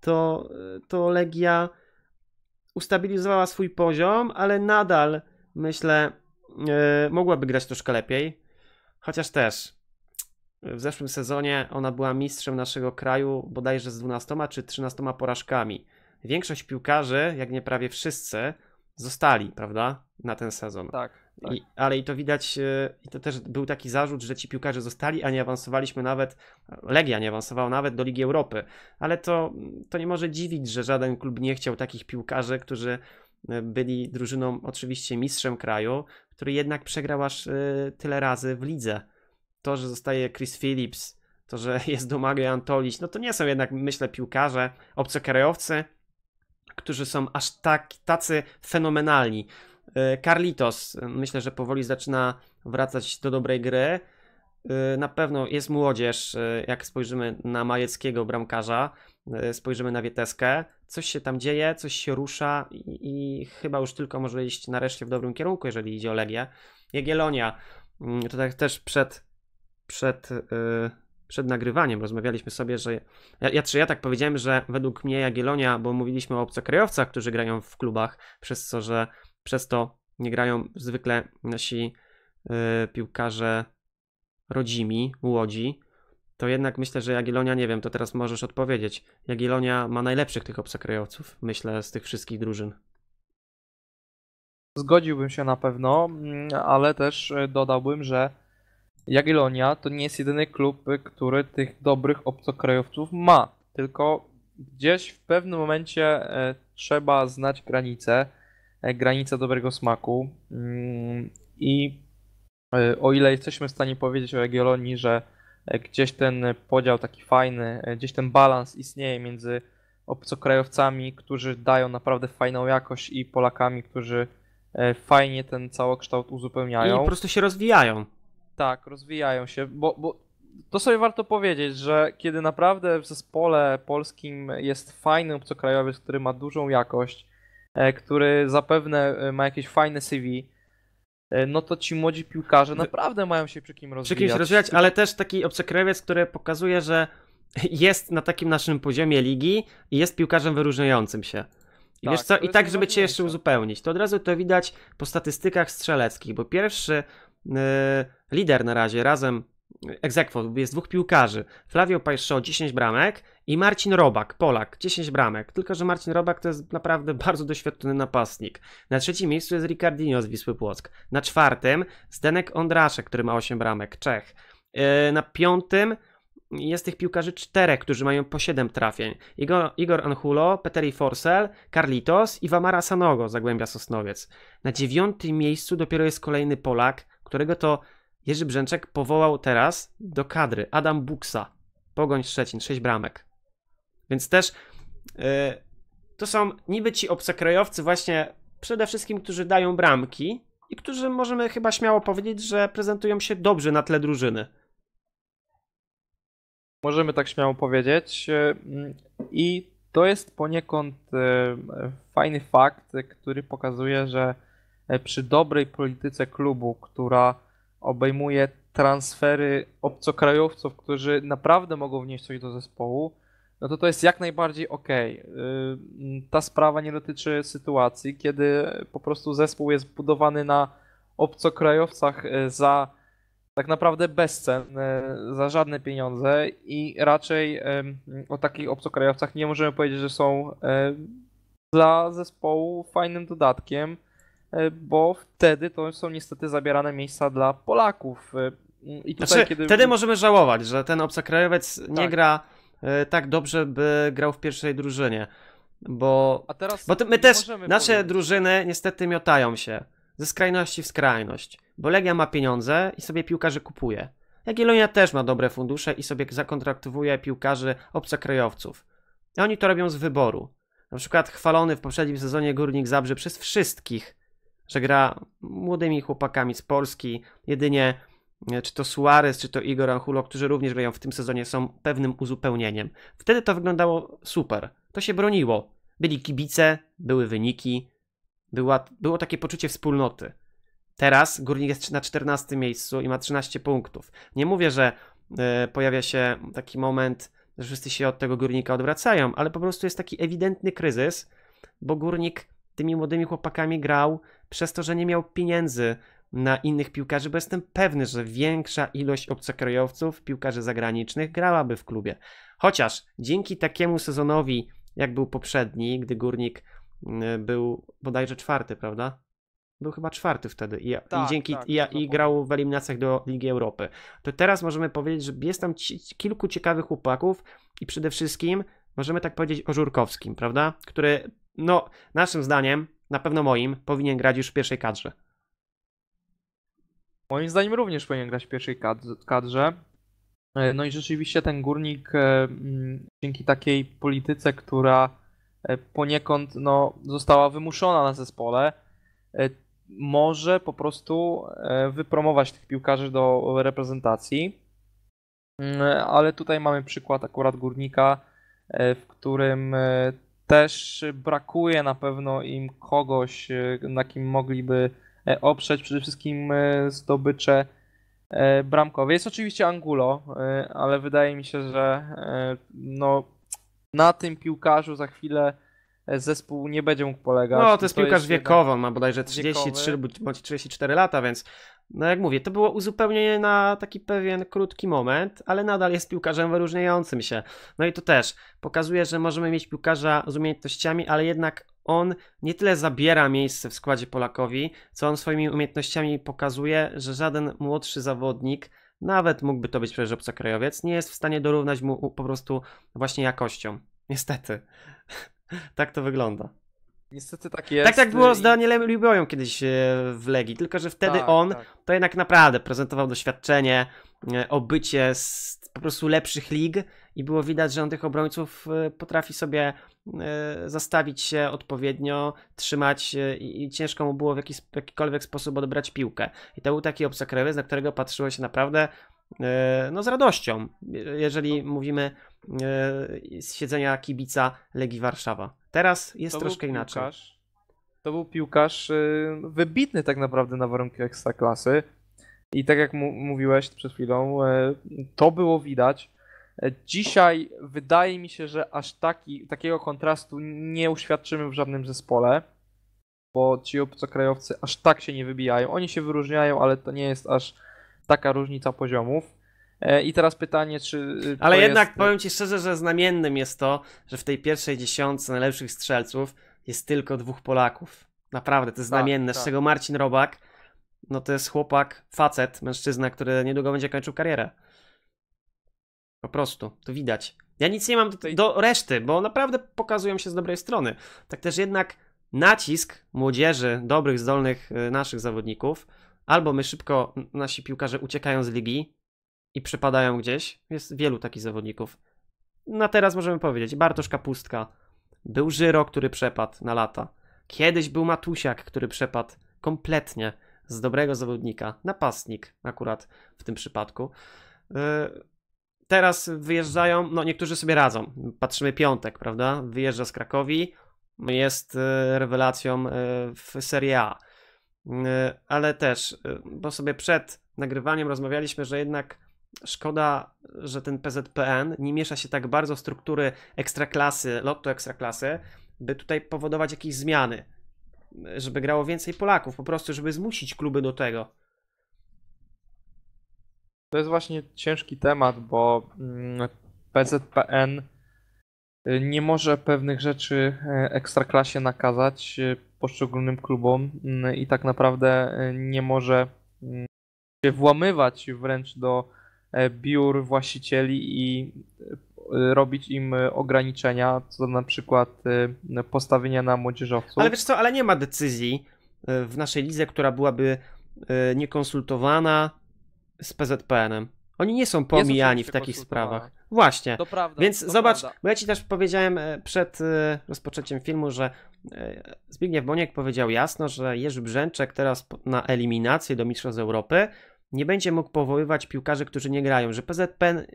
to, to Legia ustabilizowała swój poziom, ale nadal myślę, e, mogłaby grać troszkę lepiej. Chociaż też e, w zeszłym sezonie ona była mistrzem naszego kraju bodajże z 12 czy 13 porażkami. Większość piłkarzy, jak nie prawie wszyscy, zostali, prawda, na ten sezon. Tak. Tak. I, ale i to widać, e, i to też był taki zarzut, że ci piłkarze zostali, a nie awansowaliśmy nawet, Legia nie awansowała nawet do Ligi Europy. Ale to, to nie może dziwić, że żaden klub nie chciał takich piłkarzy, którzy e, byli drużyną oczywiście mistrzem kraju, który jednak przegrał aż e, tyle razy w lidze. To, że zostaje Chris Phillips, to, że <laughs> jest Domago Antolić, no to nie są jednak, myślę, piłkarze, obcokrajowcy, którzy są aż tak, tacy fenomenalni. E, Carlitos, myślę, że powoli zaczyna wracać do dobrej gry. E, na pewno jest młodzież, e, jak spojrzymy na Majeckiego bramkarza, spojrzymy na Wieteskę, coś się tam dzieje, coś się rusza i, i chyba już tylko może iść nareszcie w dobrym kierunku, jeżeli idzie o Legię. Jagiellonia, to mm, tak też przed, przed, przed nagrywaniem rozmawialiśmy sobie, że ja, ja, ja tak powiedziałem, że według mnie Jagiellonia, bo mówiliśmy o obcokrajowcach, którzy grają w klubach, przez co, że przez to nie grają zwykle nasi yy, piłkarze rodzimi, Łodzi, to jednak myślę, że Jagiellonia, nie wiem, to teraz możesz odpowiedzieć. Jagiellonia ma najlepszych tych obcokrajowców, myślę, z tych wszystkich drużyn. Zgodziłbym się na pewno, mm, ale też y, dodałbym, że Jagiellonia to nie jest jedyny klub, y, który tych dobrych obcokrajowców ma, tylko gdzieś w pewnym momencie y, trzeba znać granice E, granica dobrego smaku. Mm, I e, o ile jesteśmy w stanie powiedzieć o Jagiellonii, że e, gdzieś ten podział taki fajny, gdzieś ten balans istnieje między obcokrajowcami, którzy dają naprawdę fajną jakość i Polakami, którzy fajnie ten całokształt uzupełniają. I po prostu się rozwijają. Tak, rozwijają się, bo, bo to sobie warto powiedzieć, że kiedy naprawdę w zespole polskim jest fajny obcokrajowiec, który ma dużą jakość, E, który zapewne e, ma jakieś fajne CV, e, no to ci młodzi piłkarze naprawdę mają się przy kim rozwijać. Przy kimś rozwijać, ale też taki obcokrajowiec, który pokazuje, że <laughs> jest na takim naszym poziomie ligi i jest piłkarzem wyróżniającym się. I tak, wiesz co, i tak, żeby cię jeszcze uzupełnić, to od razu to widać po statystykach strzeleckich, bo pierwszy yy, lider na razie razem egzekwo, jest dwóch piłkarzy. Flavio Pajszo 10 bramek i Marcin Robak, Polak, 10 bramek. Tylko, że Marcin Robak to jest naprawdę <laughs> bardzo doświadczony napastnik. Na trzecim miejscu jest Ricardinho z Wisły Płock. Na czwartym Zdenek Ondraszek, który ma 8 bramek, Czech. E, na piątym jest tych piłkarzy czterech, którzy mają po 7 trafień. Igor, Igor Anhulo, Peteri Forsell, Carlitos i Wamara Sanogo, Zagłębia Sosnowiec. Na dziewiątym miejscu dopiero jest kolejny Polak, którego to Jerzy Brzęczek powołał teraz do kadry Adam Buksa, Pogoń Szczecin, 6 bramek. Więc też yy, to są niby ci obcokrajowcy właśnie przede wszystkim, którzy dają bramki i którzy możemy chyba śmiało powiedzieć, że prezentują się dobrze na tle drużyny. Możemy tak śmiało powiedzieć y, i to jest poniekąd y, fajny fakt, który pokazuje, że y, przy dobrej polityce klubu, która obejmuje transfery obcokrajowców, którzy naprawdę mogą wnieść coś do zespołu, no to to jest jak najbardziej ok. Ta sprawa nie dotyczy sytuacji, kiedy po prostu zespół jest budowany na obcokrajowcach y, za tak naprawdę bezcenne, y, za żadne pieniądze i raczej y, o takich obcokrajowcach nie możemy powiedzieć, że są dla zespołu fajnym dodatkiem. E, bo wtedy to są niestety zabierane miejsca dla Polaków. E, I tutaj, znaczy, kiedy... Wtedy możemy żałować, że ten obcokrajowiec tak. nie gra e, tak dobrze, by grał w pierwszej drużynie. Bo, bo my też, nasze drużyny niestety miotają się ze skrajności w skrajność. Bo Legia ma pieniądze i sobie piłkarzy kupuje. Jagiellonia też ma dobre fundusze i sobie zakontraktowuje piłkarzy obcokrajowców. I oni to robią z wyboru. Na przykład chwalony w poprzednim sezonie Górnik Zabrze przez wszystkich że gra młodymi chłopakami z Polski. Jedynie e, czy to Suarez, czy to Igor Anchulo, którzy również grają w tym sezonie, są pewnym uzupełnieniem. Wtedy to wyglądało super. To się broniło. Byli kibice, były wyniki, była, było takie poczucie wspólnoty. Teraz Górnik jest na 14 miejscu i ma 13 punktów. Nie mówię, że e, pojawia się taki moment, że wszyscy się od tego Górnika odwracają, ale po prostu jest taki ewidentny kryzys, bo Górnik tymi młodymi chłopakami grał przez to, że nie miał pieniędzy na innych piłkarzy, bo jestem pewny, że większa ilość obcokrajowców, piłkarzy zagranicznych grałaby w klubie. Chociaż dzięki takiemu sezonowi, jak był poprzedni, gdy Górnik mm, był bodajże czwarty, prawda? Był chyba czwarty wtedy i, tak, i dzięki tak, i, i grał w eliminacjach do Ligi Europy. To teraz możemy powiedzieć, że jest tam kilku ciekawych chłopaków i przede wszystkim możemy tak powiedzieć o Żurkowskim, prawda? Który no, naszym zdaniem, na pewno moim, powinien grać już w pierwszej kadrze. Moim zdaniem również powinien grać w pierwszej kadrze. E, no i rzeczywiście ten górnik e, mm, dzięki takiej polityce, która e, poniekąd no, została wymuszona na zespole, może po prostu wypromować tych piłkarzy do reprezentacji. Mm, ale tutaj mamy przykład akurat górnika, w którym też brakuje na pewno im kogoś, e, na kim mogliby e, oprzeć przede wszystkim e, zdobycze bramkowe. Jest oczywiście Angulo, ale wydaje mi się, że no, na tym piłkarzu za chwilę zespół nie będzie mógł polegać. No, to jest to piłkarz jest wiekowo, ma bodajże 33 bądź 34 lata, więc no jak mówię, to było uzupełnienie na taki pewien krótki moment, ale nadal jest piłkarzem wyróżniającym się. No i to też pokazuje, że możemy mieć piłkarza z umiejętnościami, ale jednak on nie tyle zabiera miejsce w składzie Polakowi, co on swoimi umiejętnościami pokazuje, że żaden młodszy zawodnik, nawet mógłby to być przecież obcokrajowiec, nie jest w stanie dorównać mu po prostu właśnie jakością. Niestety. <laughs> tak to wygląda. Niestety tak jest. Tak tak było z Danielem Liboją kiedyś e, w Legii, tylko że wtedy tak, on tak. to jednak naprawdę prezentował doświadczenie, e, obycie z po prostu lepszych lig i było widać, że on tych obrońców e, potrafi sobie zastawić się odpowiednio, trzymać i ciężko mu było w, jakiś, w jakikolwiek sposób odebrać piłkę. I to był taki obcokrajowiec, na którego patrzyło się naprawdę E, no z radością, jeżeli no. mówimy e, z siedzenia kibica Legii Warszawa. Teraz jest to troszkę inaczej. Piłkarz, to był piłkarz e, wybitny tak naprawdę na warunki ekstraklasy i tak jak mówiłeś przed chwilą, to było widać. Dzisiaj wydaje mi się, że aż taki, takiego kontrastu nie uświadczymy w żadnym zespole, bo ci obcokrajowcy aż tak się nie wybijają. Oni się wyróżniają, ale to nie jest aż taka różnica poziomów. E, I teraz pytanie, czy. Y, Ale jednak jest... powiem ci szczerze, że znamiennym jest to, że w tej pierwszej dziesiątce najlepszych strzelców jest tylko dwóch Polaków. Naprawdę, to jest tak, znamienne. Tak. Z czego Marcin Robak, no to jest chłopak, facet, mężczyzna, który niedługo będzie kończył karierę. Po prostu, to widać. Ja nic nie mam do, do reszty, bo naprawdę pokazują się z dobrej strony. Tak też jednak nacisk młodzieży, dobrych, zdolnych y, naszych zawodników albo my szybko, nasi piłkarze uciekają z ligi i przepadają gdzieś. Jest wielu takich zawodników. Na no, teraz możemy powiedzieć, Bartosz Kapustka, był Żyro, który przepadł na lata. Kiedyś był Matusiak, który przepadł kompletnie z dobrego zawodnika. Napastnik akurat w tym przypadku. Yy, teraz wyjeżdżają, no niektórzy sobie radzą. Patrzymy piątek, prawda? Wyjeżdża z Krakowi, no, jest yy, rewelacją yy, w Serie A E, ale też, e, bo sobie przed nagrywaniem rozmawialiśmy, że jednak szkoda, że ten PZPN nie miesza się tak bardzo w struktury ekstraklasy, lotto ekstraklasy, by tutaj powodować jakieś zmiany, żeby grało więcej Polaków, po prostu, żeby zmusić kluby do tego. To jest właśnie ciężki temat, bo mm, PZPN y, nie może pewnych rzeczy e, ekstraklasie nakazać y, poszczególnym klubom mm, i tak naprawdę e, nie może mm, się włamywać wręcz do e, biur właścicieli i e, robić im ograniczenia, co na przykład postawienia na młodzieżowców. Ale wiesz co, ale nie ma decyzji w naszej lidze, która byłaby niekonsultowana z PZPN-em. Oni nie są pomijani w takich sprawach. Właśnie. To prawda. Więc to zobacz, prawda. bo ja ci też powiedziałem e, przed e, rozpoczęciem filmu, że e, Zbigniew Boniek powiedział jasno, że Jerzy Brzęczek teraz na eliminację do Mistrzostw Europy nie będzie mógł powoływać piłkarzy, którzy nie grają, że PZPN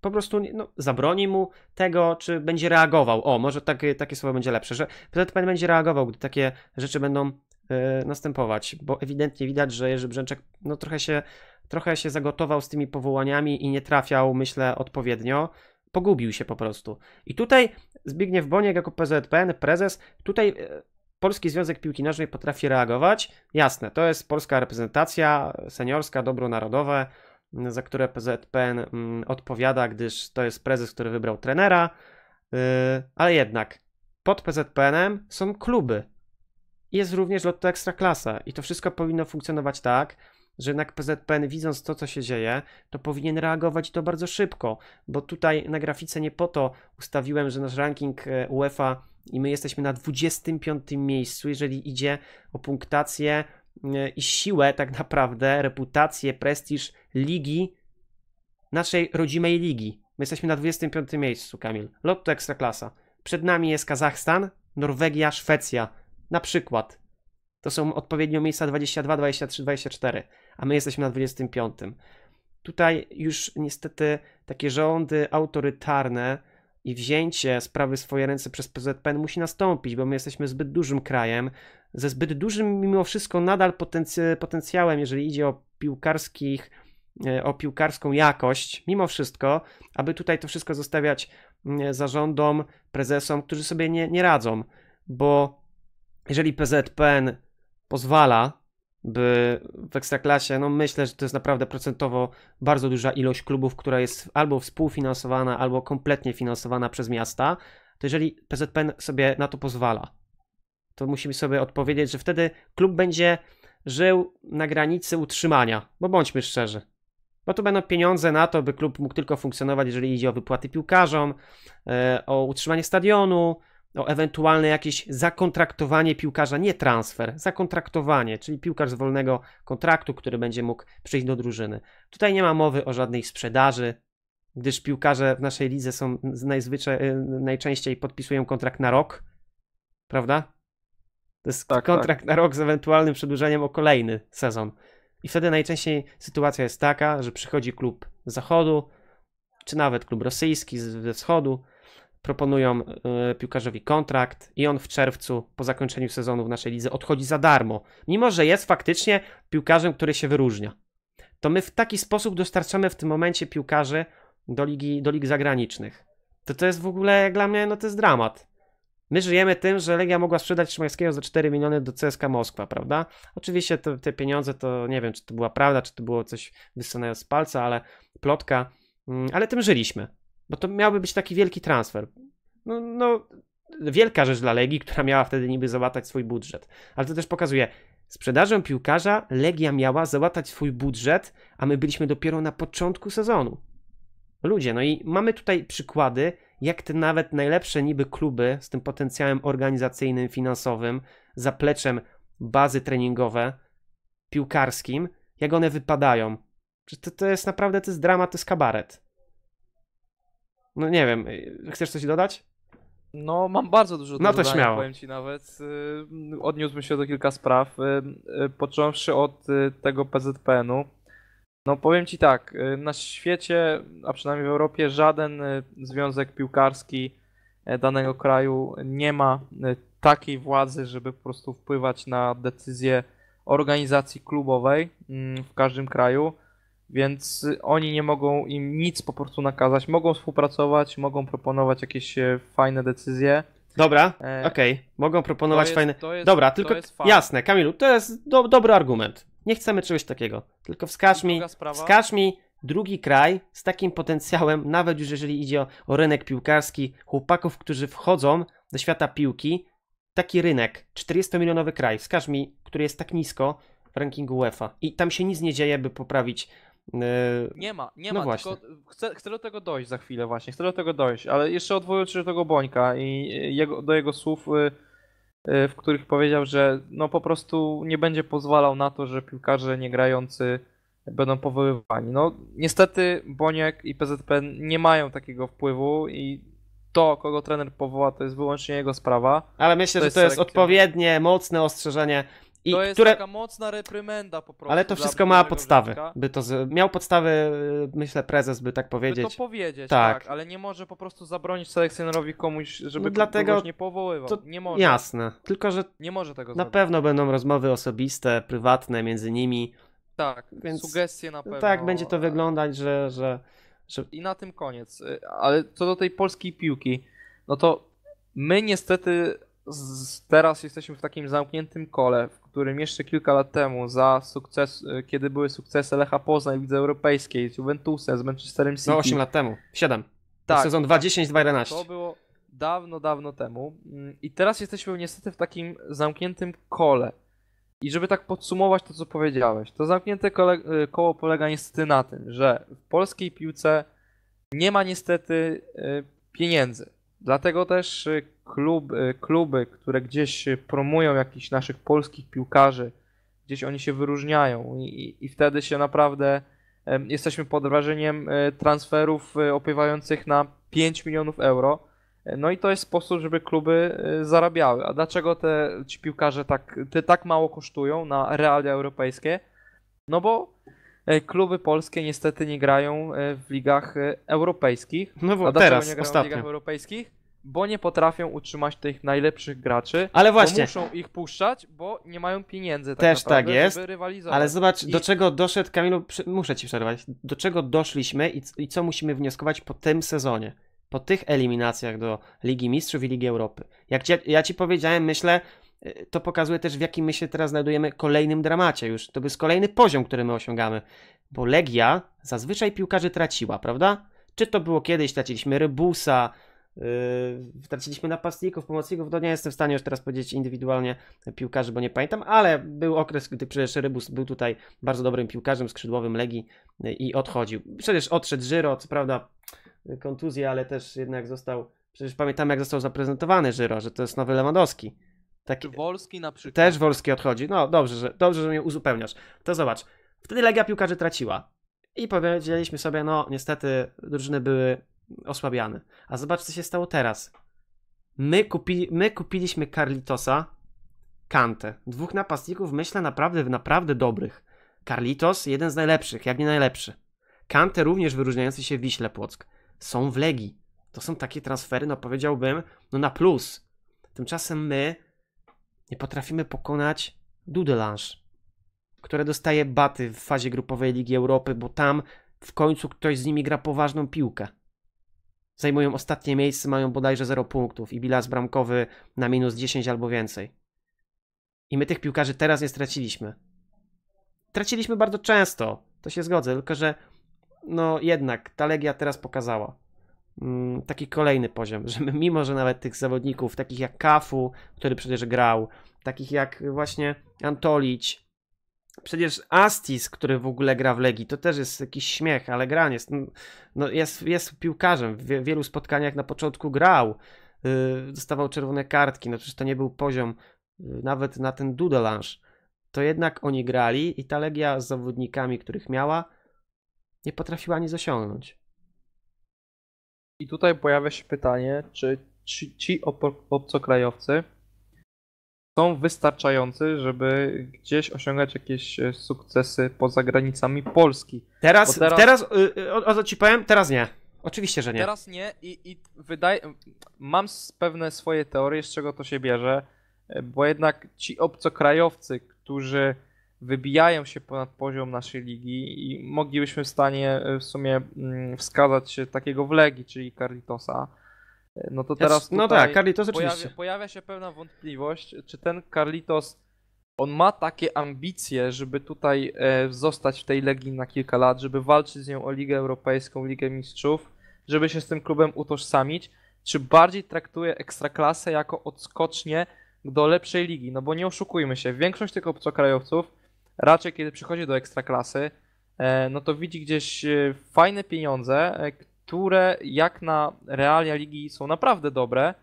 po prostu no, zabroni mu tego, czy będzie reagował. O, może takie, takie słowo będzie lepsze, że PZPN będzie reagował, gdy takie rzeczy będą y, następować, bo ewidentnie widać, że Jerzy Brzęczek no, trochę się trochę się zagotował z tymi powołaniami i nie trafiał, myślę, odpowiednio. Pogubił się po prostu. I tutaj Zbigniew Boniek jako PZPN, prezes, tutaj e, Polski Związek Piłki Nożnej potrafi reagować. Jasne, to jest polska reprezentacja seniorska, dobro narodowe, za które PZPN mm, odpowiada, gdyż to jest prezes, który wybrał trenera, e, ale jednak pod PZPN-em są kluby. Jest również Lotto Ekstraklasa i to wszystko powinno funkcjonować tak, że jednak PZPN widząc to, co się dzieje, to powinien reagować to bardzo szybko, bo tutaj na grafice nie po to ustawiłem, że nasz ranking e, UEFA i my jesteśmy na 25 miejscu, jeżeli idzie o punktację e, i siłę tak naprawdę, reputację, prestiż ligi, naszej rodzimej ligi. My jesteśmy na 25 miejscu, Kamil. Lotto Ekstraklasa. Przed nami jest Kazachstan, Norwegia, Szwecja. Na przykład. To są odpowiednio miejsca 22, 23, 24 a my jesteśmy na 25. Tutaj już niestety takie rządy autorytarne i wzięcie sprawy w swoje ręce przez PZPN musi nastąpić, bo my jesteśmy zbyt dużym krajem, ze zbyt dużym mimo wszystko nadal potenc- potencjałem, jeżeli idzie o piłkarskich, e, o piłkarską jakość, mimo wszystko, aby tutaj to wszystko zostawiać zarządom, prezesom, którzy sobie nie, nie radzą, bo jeżeli PZPN pozwala by w Ekstraklasie, no myślę, że to jest naprawdę procentowo bardzo duża ilość klubów, która jest albo współfinansowana, albo kompletnie finansowana przez miasta, to jeżeli PZPN sobie na to pozwala, to musimy sobie odpowiedzieć, że wtedy klub będzie żył na granicy utrzymania, bo bądźmy szczerzy. Bo to będą pieniądze na to, by klub mógł tylko funkcjonować, jeżeli idzie o wypłaty piłkarzom, e, o utrzymanie stadionu, o no, ewentualne jakieś zakontraktowanie piłkarza, nie transfer, zakontraktowanie, czyli piłkarz z wolnego kontraktu, który będzie mógł przyjść do drużyny. Tutaj nie ma mowy o żadnej sprzedaży, gdyż piłkarze w naszej lidze są y, najczęściej podpisują kontrakt na rok, prawda? To jest tak, tak. kontrakt tak. na rok z ewentualnym przedłużeniem o kolejny sezon. I wtedy najczęściej sytuacja jest taka, że przychodzi klub z zachodu, czy nawet klub rosyjski ze wschodu, proponują e, piłkarzowi kontrakt i on w czerwcu po zakończeniu sezonu w naszej lidze odchodzi za darmo, mimo że jest faktycznie piłkarzem, który się wyróżnia. To my w taki sposób dostarczamy w tym momencie piłkarzy do, ligi, do lig zagranicznych. To to jest w ogóle dla mnie, no to jest dramat. My żyjemy tym, że Legia mogła sprzedać Szymańskiego za 4 miliony do CSK Moskwa, prawda? Oczywiście te, te pieniądze to nie wiem, czy to była prawda, czy to było coś wyssane z palca, ale plotka, mm, ale tym żyliśmy. Bo to miałby być taki wielki transfer. No, no, wielka rzecz dla Legii, która miała wtedy niby załatać swój budżet. Ale to też pokazuje, sprzedażą piłkarza Legia miała załatać swój budżet, a my byliśmy dopiero na początku sezonu. Ludzie, no i mamy tutaj przykłady, jak te nawet najlepsze niby kluby z tym potencjałem organizacyjnym, finansowym, zapleczem bazy treningowe, piłkarskim, jak one wypadają. To, to jest naprawdę, to jest dramat, to jest kabaret. No nie wiem, y, chcesz coś dodać? No, mam bardzo dużo no do no dodania, śmiało. powiem ci nawet. Y, odniósłbym się do kilka spraw, y, począwszy od tego PZPN-u. No powiem ci tak, na świecie, a przynajmniej w Europie, żaden związek piłkarski e, danego kraju nie ma takiej władzy, żeby po prostu wpływać na decyzje organizacji klubowej mm, w każdym kraju więc oni nie mogą im nic po prostu nakazać. Mogą współpracować, mogą proponować jakieś e, fajne decyzje. Dobra, e, okej, okay. mogą proponować jest, fajne. Jest, Dobra, tylko jasne, Kamilu, to jest do, dobry argument. Nie chcemy czegoś takiego. Tylko wskaż mi, wskaż mi drugi kraj z takim potencjałem, nawet już jeżeli idzie o, o rynek piłkarski, chłopaków, którzy wchodzą do świata piłki. Taki rynek, 40-milionowy kraj, wskaż mi, który jest tak nisko w rankingu UEFA i tam się nic nie dzieje, by poprawić E, nie ma, nie no ma, właśnie. tylko chcę, chcę, do tego dojść za chwilę właśnie, chcę do tego dojść, ale jeszcze odwołuję się do tego Bońka i jego, do jego słów, y, y, w których powiedział, że no po prostu nie będzie pozwalał na to, że piłkarze niegrający będą powoływani. No niestety Boniek i PZP nie mają takiego wpływu i to, kogo trener powoła, to jest wyłącznie jego sprawa. Ale myślę, to że to jest selekcja. odpowiednie, mocne ostrzeżenie i to jest które... taka mocna reprymenda po prostu. Ale to wszystko ma podstawy. By to z... Miał podstawy, y, myślę, prezes by tak powiedzieć. By to powiedzieć, tak. tak ale nie może po prostu zabronić selekcjonerowi komuś, żeby no dlatego nie powoływał. To... Nie może. Jasne, tylko że nie może tego na zrobić. pewno będą rozmowy osobiste, prywatne między nimi. Tak, więc sugestie na pewno. Tak, będzie to wyglądać, że, że, że... I na tym koniec. Y, ale co do tej polskiej piłki, no to my niestety teraz jesteśmy w takim zamkniętym kole, w którym jeszcze kilka lat temu za sukces, y, kiedy były sukcesy Lecha Poznań, Lidze Europejskiej, z Juventusem, z Manchesterem no, City. No 8 lat temu, 7. Tak. Sezon 2010-2011. To było dawno, dawno temu mm, i teraz jesteśmy niestety w takim zamkniętym kole. I żeby tak podsumować to, co powiedziałeś, to zamknięte kole, y, koło polega niestety na tym, że w polskiej piłce nie ma niestety y, pieniędzy. Dlatego też y, klub, y, kluby, które gdzieś y, promują jakichś naszych polskich piłkarzy, gdzieś oni się wyróżniają i, i wtedy się naprawdę jesteśmy pod wrażeniem transferów opiewających na 5 milionów euro. No i to jest sposób, żeby kluby zarabiały. A dlaczego te ci piłkarze tak, te tak mało kosztują na realia europejskie? No bo E, kluby polskie niestety nie grają e, w ligach e, europejskich. No bo A teraz, nie grają ostatnio. w ligach europejskich? Bo nie potrafią utrzymać tych najlepszych graczy. Ale właśnie. muszą ich puszczać, bo nie mają pieniędzy. Tak Też naprawdę, tak jest. Ale zobacz, I... do czego doszedł Kamilu, muszę ci przerwać. Do czego doszliśmy i, i co musimy wnioskować po tym sezonie? Po tych eliminacjach do Ligi Mistrzów i Ligi Europy. Jak ci, ja ci powiedziałem, myślę, Y, to pokazuje też, w jakim my się teraz znajdujemy kolejnym dramacie już. To jest kolejny poziom, który my osiągamy. Bo Legia zazwyczaj piłkarzy traciła, prawda? Czy to było kiedyś, traciliśmy Rybusa, yy, traciliśmy napastników, pomocników, to no nie jestem w stanie już teraz powiedzieć indywidualnie piłkarzy, bo nie pamiętam, ale był okres, gdy przecież Rybus był tutaj bardzo dobrym piłkarzem skrzydłowym Legii y, i odchodził. Przecież odszedł Żyro, co prawda y, kontuzję, ale też jednak został, przecież pamiętam jak został zaprezentowany Żyro, że to jest nowy Lewandowski Taki... Wolski na przykład. Też Wolski odchodzi. No dobrze, że, dobrze, że mnie uzupełniasz. To zobacz, wtedy Legia piłkarzy traciła. I powiedzieliśmy sobie, no niestety drużyny były osłabiane. A zobacz, co się stało teraz. My, kupi, my kupiliśmy Carlitosa, Kantę. Dwóch napastników, myślę, naprawdę, naprawdę dobrych. Carlitos, jeden z najlepszych, jak nie najlepszy. Kante również wyróżniający się w Wiśle Płock. Są w Legii. To są takie transfery, no powiedziałbym, no na plus. Tymczasem my nie potrafimy pokonać Dudelange, które dostaje baty w fazie grupowej Ligi Europy, bo tam w końcu ktoś z nimi gra poważną piłkę. Zajmują ostatnie miejsce, mają bodajże 0 punktów i bilans bramkowy na minus 10 albo więcej. I my tych piłkarzy teraz nie straciliśmy. Traciliśmy bardzo często, to się zgodzę, tylko że no jednak ta Legia teraz pokazała. Mm, taki kolejny poziom, <laughs> że my, mimo, że nawet tych zawodników, takich jak Kafu, który przecież grał, takich jak właśnie Antolić, przecież Astis, który w ogóle gra w Legii, to też jest jakiś śmiech, ale gran jest, mm, no jest, jest piłkarzem, w wielu spotkaniach na początku grał, y, dostawał czerwone kartki, no przecież to nie był poziom y, nawet na ten Dudelange, to jednak oni grali i ta Legia z zawodnikami, których miała, nie potrafiła nic osiągnąć. I tutaj pojawia się pytanie, czy ci, ci obcokrajowcy są wystarczający, żeby gdzieś osiągać jakieś e, sukcesy poza granicami Polski. Teraz, teraz, teraz y, y, o, co ci powiem, teraz nie. Oczywiście, że nie. Teraz nie i, i wydaje, mam pewne swoje teorie, z czego to się bierze, e, bo jednak ci obcokrajowcy, którzy wybijają się ponad poziom naszej ligi i moglibyśmy w stanie e, w sumie mm, wskazać takiego w legi czyli Carlitosa. E, no to znaczy, teraz. No tak, Carlitos pojawia, oczywiście. Pojawia się pewna wątpliwość, czy ten Carlitos on ma takie ambicje, żeby tutaj e, zostać w tej legii na kilka lat, żeby walczyć z nią o Ligę Europejską, Ligę Mistrzów, żeby się z tym klubem utożsamić, czy bardziej traktuje ekstraklasę jako odskocznie do lepszej ligi? No bo nie oszukujmy się, większość tych obcokrajowców raczej kiedy przychodzi do ekstraklasy, e, no to widzi gdzieś e, fajne pieniądze, e, które jak na realia ligi są naprawdę dobre,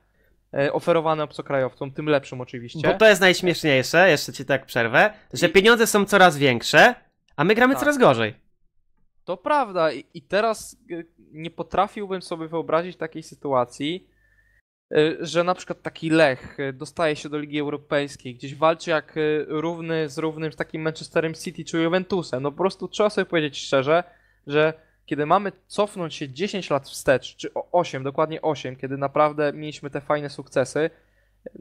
oferowane obcokrajowcom, tym lepszym oczywiście. Bo to jest najśmieszniejsze, jeszcze ci tak przerwę, że I... pieniądze są coraz większe, a my gramy tak. coraz gorzej. To prawda I, i teraz nie potrafiłbym sobie wyobrazić takiej sytuacji, E, że na przykład taki Lech e, dostaje się do Ligi Europejskiej, gdzieś walczy jak e, równy z równym z takim Manchesterem City czy Juventusem. No po prostu trzeba sobie powiedzieć szczerze, że kiedy mamy cofnąć się 10 lat wstecz, czy 8, dokładnie 8, kiedy naprawdę mieliśmy te fajne sukcesy,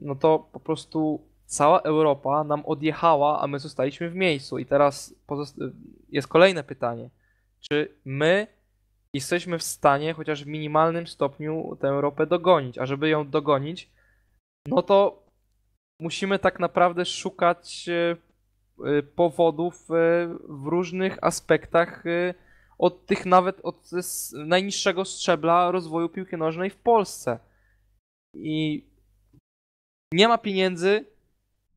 no to po prostu cała Europa nam odjechała, a my zostaliśmy w miejscu. I teraz jest kolejne pytanie. Czy my jesteśmy w stanie chociaż w minimalnym stopniu tę Europę dogonić, a żeby ją dogonić, no to musimy tak naprawdę szukać e, e, powodów e, w różnych aspektach od tych nawet od najniższego szczebla rozwoju piłki nożnej w Polsce. I nie ma pieniędzy,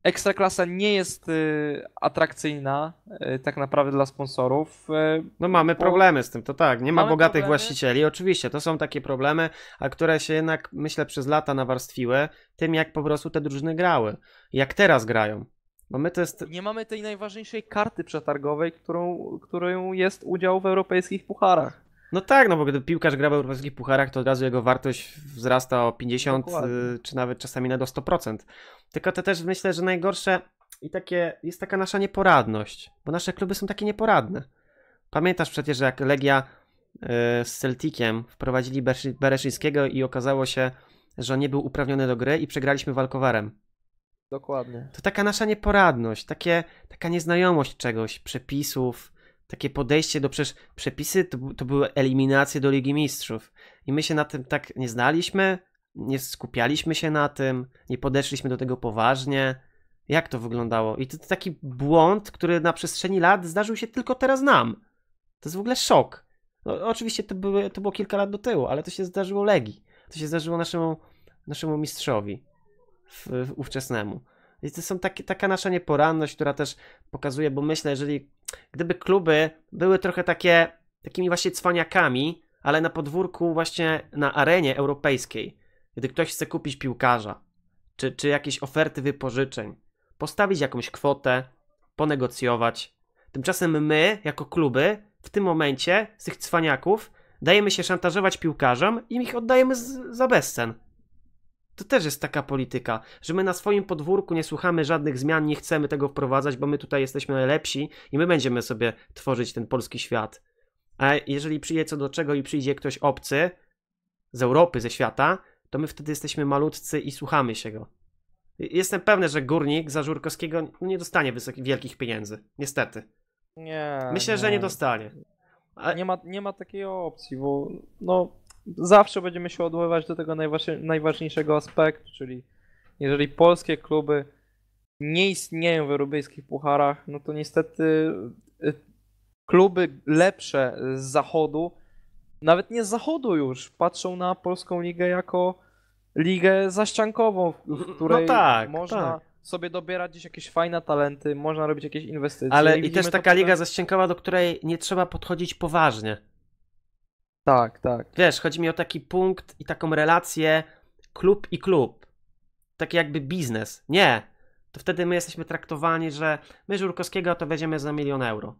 Ekstraklasa nie jest y, atrakcyjna y, tak naprawdę dla sponsorów. Y, no mamy bo... problemy z tym, to tak. Nie ma bogatych problemy. właścicieli. Oczywiście, to są takie problemy, a które się jednak, myślę, przez lata nawarstwiły tym, jak po prostu te drużyny grały. Jak teraz grają. Bo my to jest... Nie mamy tej najważniejszej karty przetargowej, którą, którą jest udział w europejskich pucharach. No tak, no bo gdy piłkarz gra w europejskich pucharach, to od razu jego wartość wzrasta o 50, Dokładnie. Y, czy nawet czasami na do 100%. Tylko to też myślę, że najgorsze i takie jest taka nasza nieporadność, bo nasze kluby są takie nieporadne. Pamiętasz przecież, jak Legia y, z Celticiem wprowadzili Bereszyńskiego i okazało się, że on nie był uprawniony do gry i przegraliśmy walkowarem. Dokładnie. To taka nasza nieporadność, takie, taka nieznajomość czegoś, przepisów, takie podejście do przecież przepisy to, to były eliminacje do Ligi Mistrzów. I my się na tym tak nie znaliśmy, nie skupialiśmy się na tym, nie podeszliśmy do tego poważnie. Jak to wyglądało? I to, to taki błąd, który na przestrzeni lat zdarzył się tylko teraz nam. To jest w ogóle szok. No, oczywiście to, były, to było kilka lat do tyłu, ale to się zdarzyło Legii. To się zdarzyło naszemu, naszemu mistrzowi w, w ówczesnemu. I to są takie, taka nasza nieporanność, która też pokazuje, bo myślę, jeżeli gdyby kluby były trochę takie, takimi właśnie cwaniakami, ale na podwórku właśnie na arenie europejskiej, gdy ktoś chce kupić piłkarza, czy, czy jakieś oferty wypożyczeń, postawić jakąś kwotę, ponegocjować. Tymczasem my, jako kluby, w tym momencie z tych cwaniaków dajemy się szantażować piłkarzom i ich oddajemy z, za bezcen. To też jest taka polityka, że my na swoim podwórku nie słuchamy żadnych zmian, nie chcemy tego wprowadzać, bo my tutaj jesteśmy najlepsi i my będziemy sobie tworzyć ten polski świat. A jeżeli przyjdzie co do czego i przyjdzie ktoś obcy z Europy, ze świata, to my wtedy jesteśmy malutcy i słuchamy się go. Jestem pewny, że górnik za Żurkowskiego nie dostanie wielkich pieniędzy. Niestety. Nie. Myślę, nie. że nie dostanie. Nie, ma, nie ma takiej opcji, bo no zawsze będziemy się odwoływać do tego najważniejszego aspektu, czyli jeżeli polskie kluby nie istnieją w europejskich pucharach, no to niestety y, kluby lepsze z zachodu, nawet nie z zachodu już, patrzą na polską ligę jako ligę zaściankową, w no której no tak, można tak. sobie dobierać gdzieś jakieś fajne talenty, można robić jakieś inwestycje. Ale i, i też taka liga zaściankowa, do której nie trzeba podchodzić poważnie. Tak, tak. Wiesz, chodzi mi o taki punkt i taką relację klub i klub. Taki jakby biznes. Nie. To wtedy my jesteśmy traktowani, że my Żurkowskiego to weźmiemy za milion euro.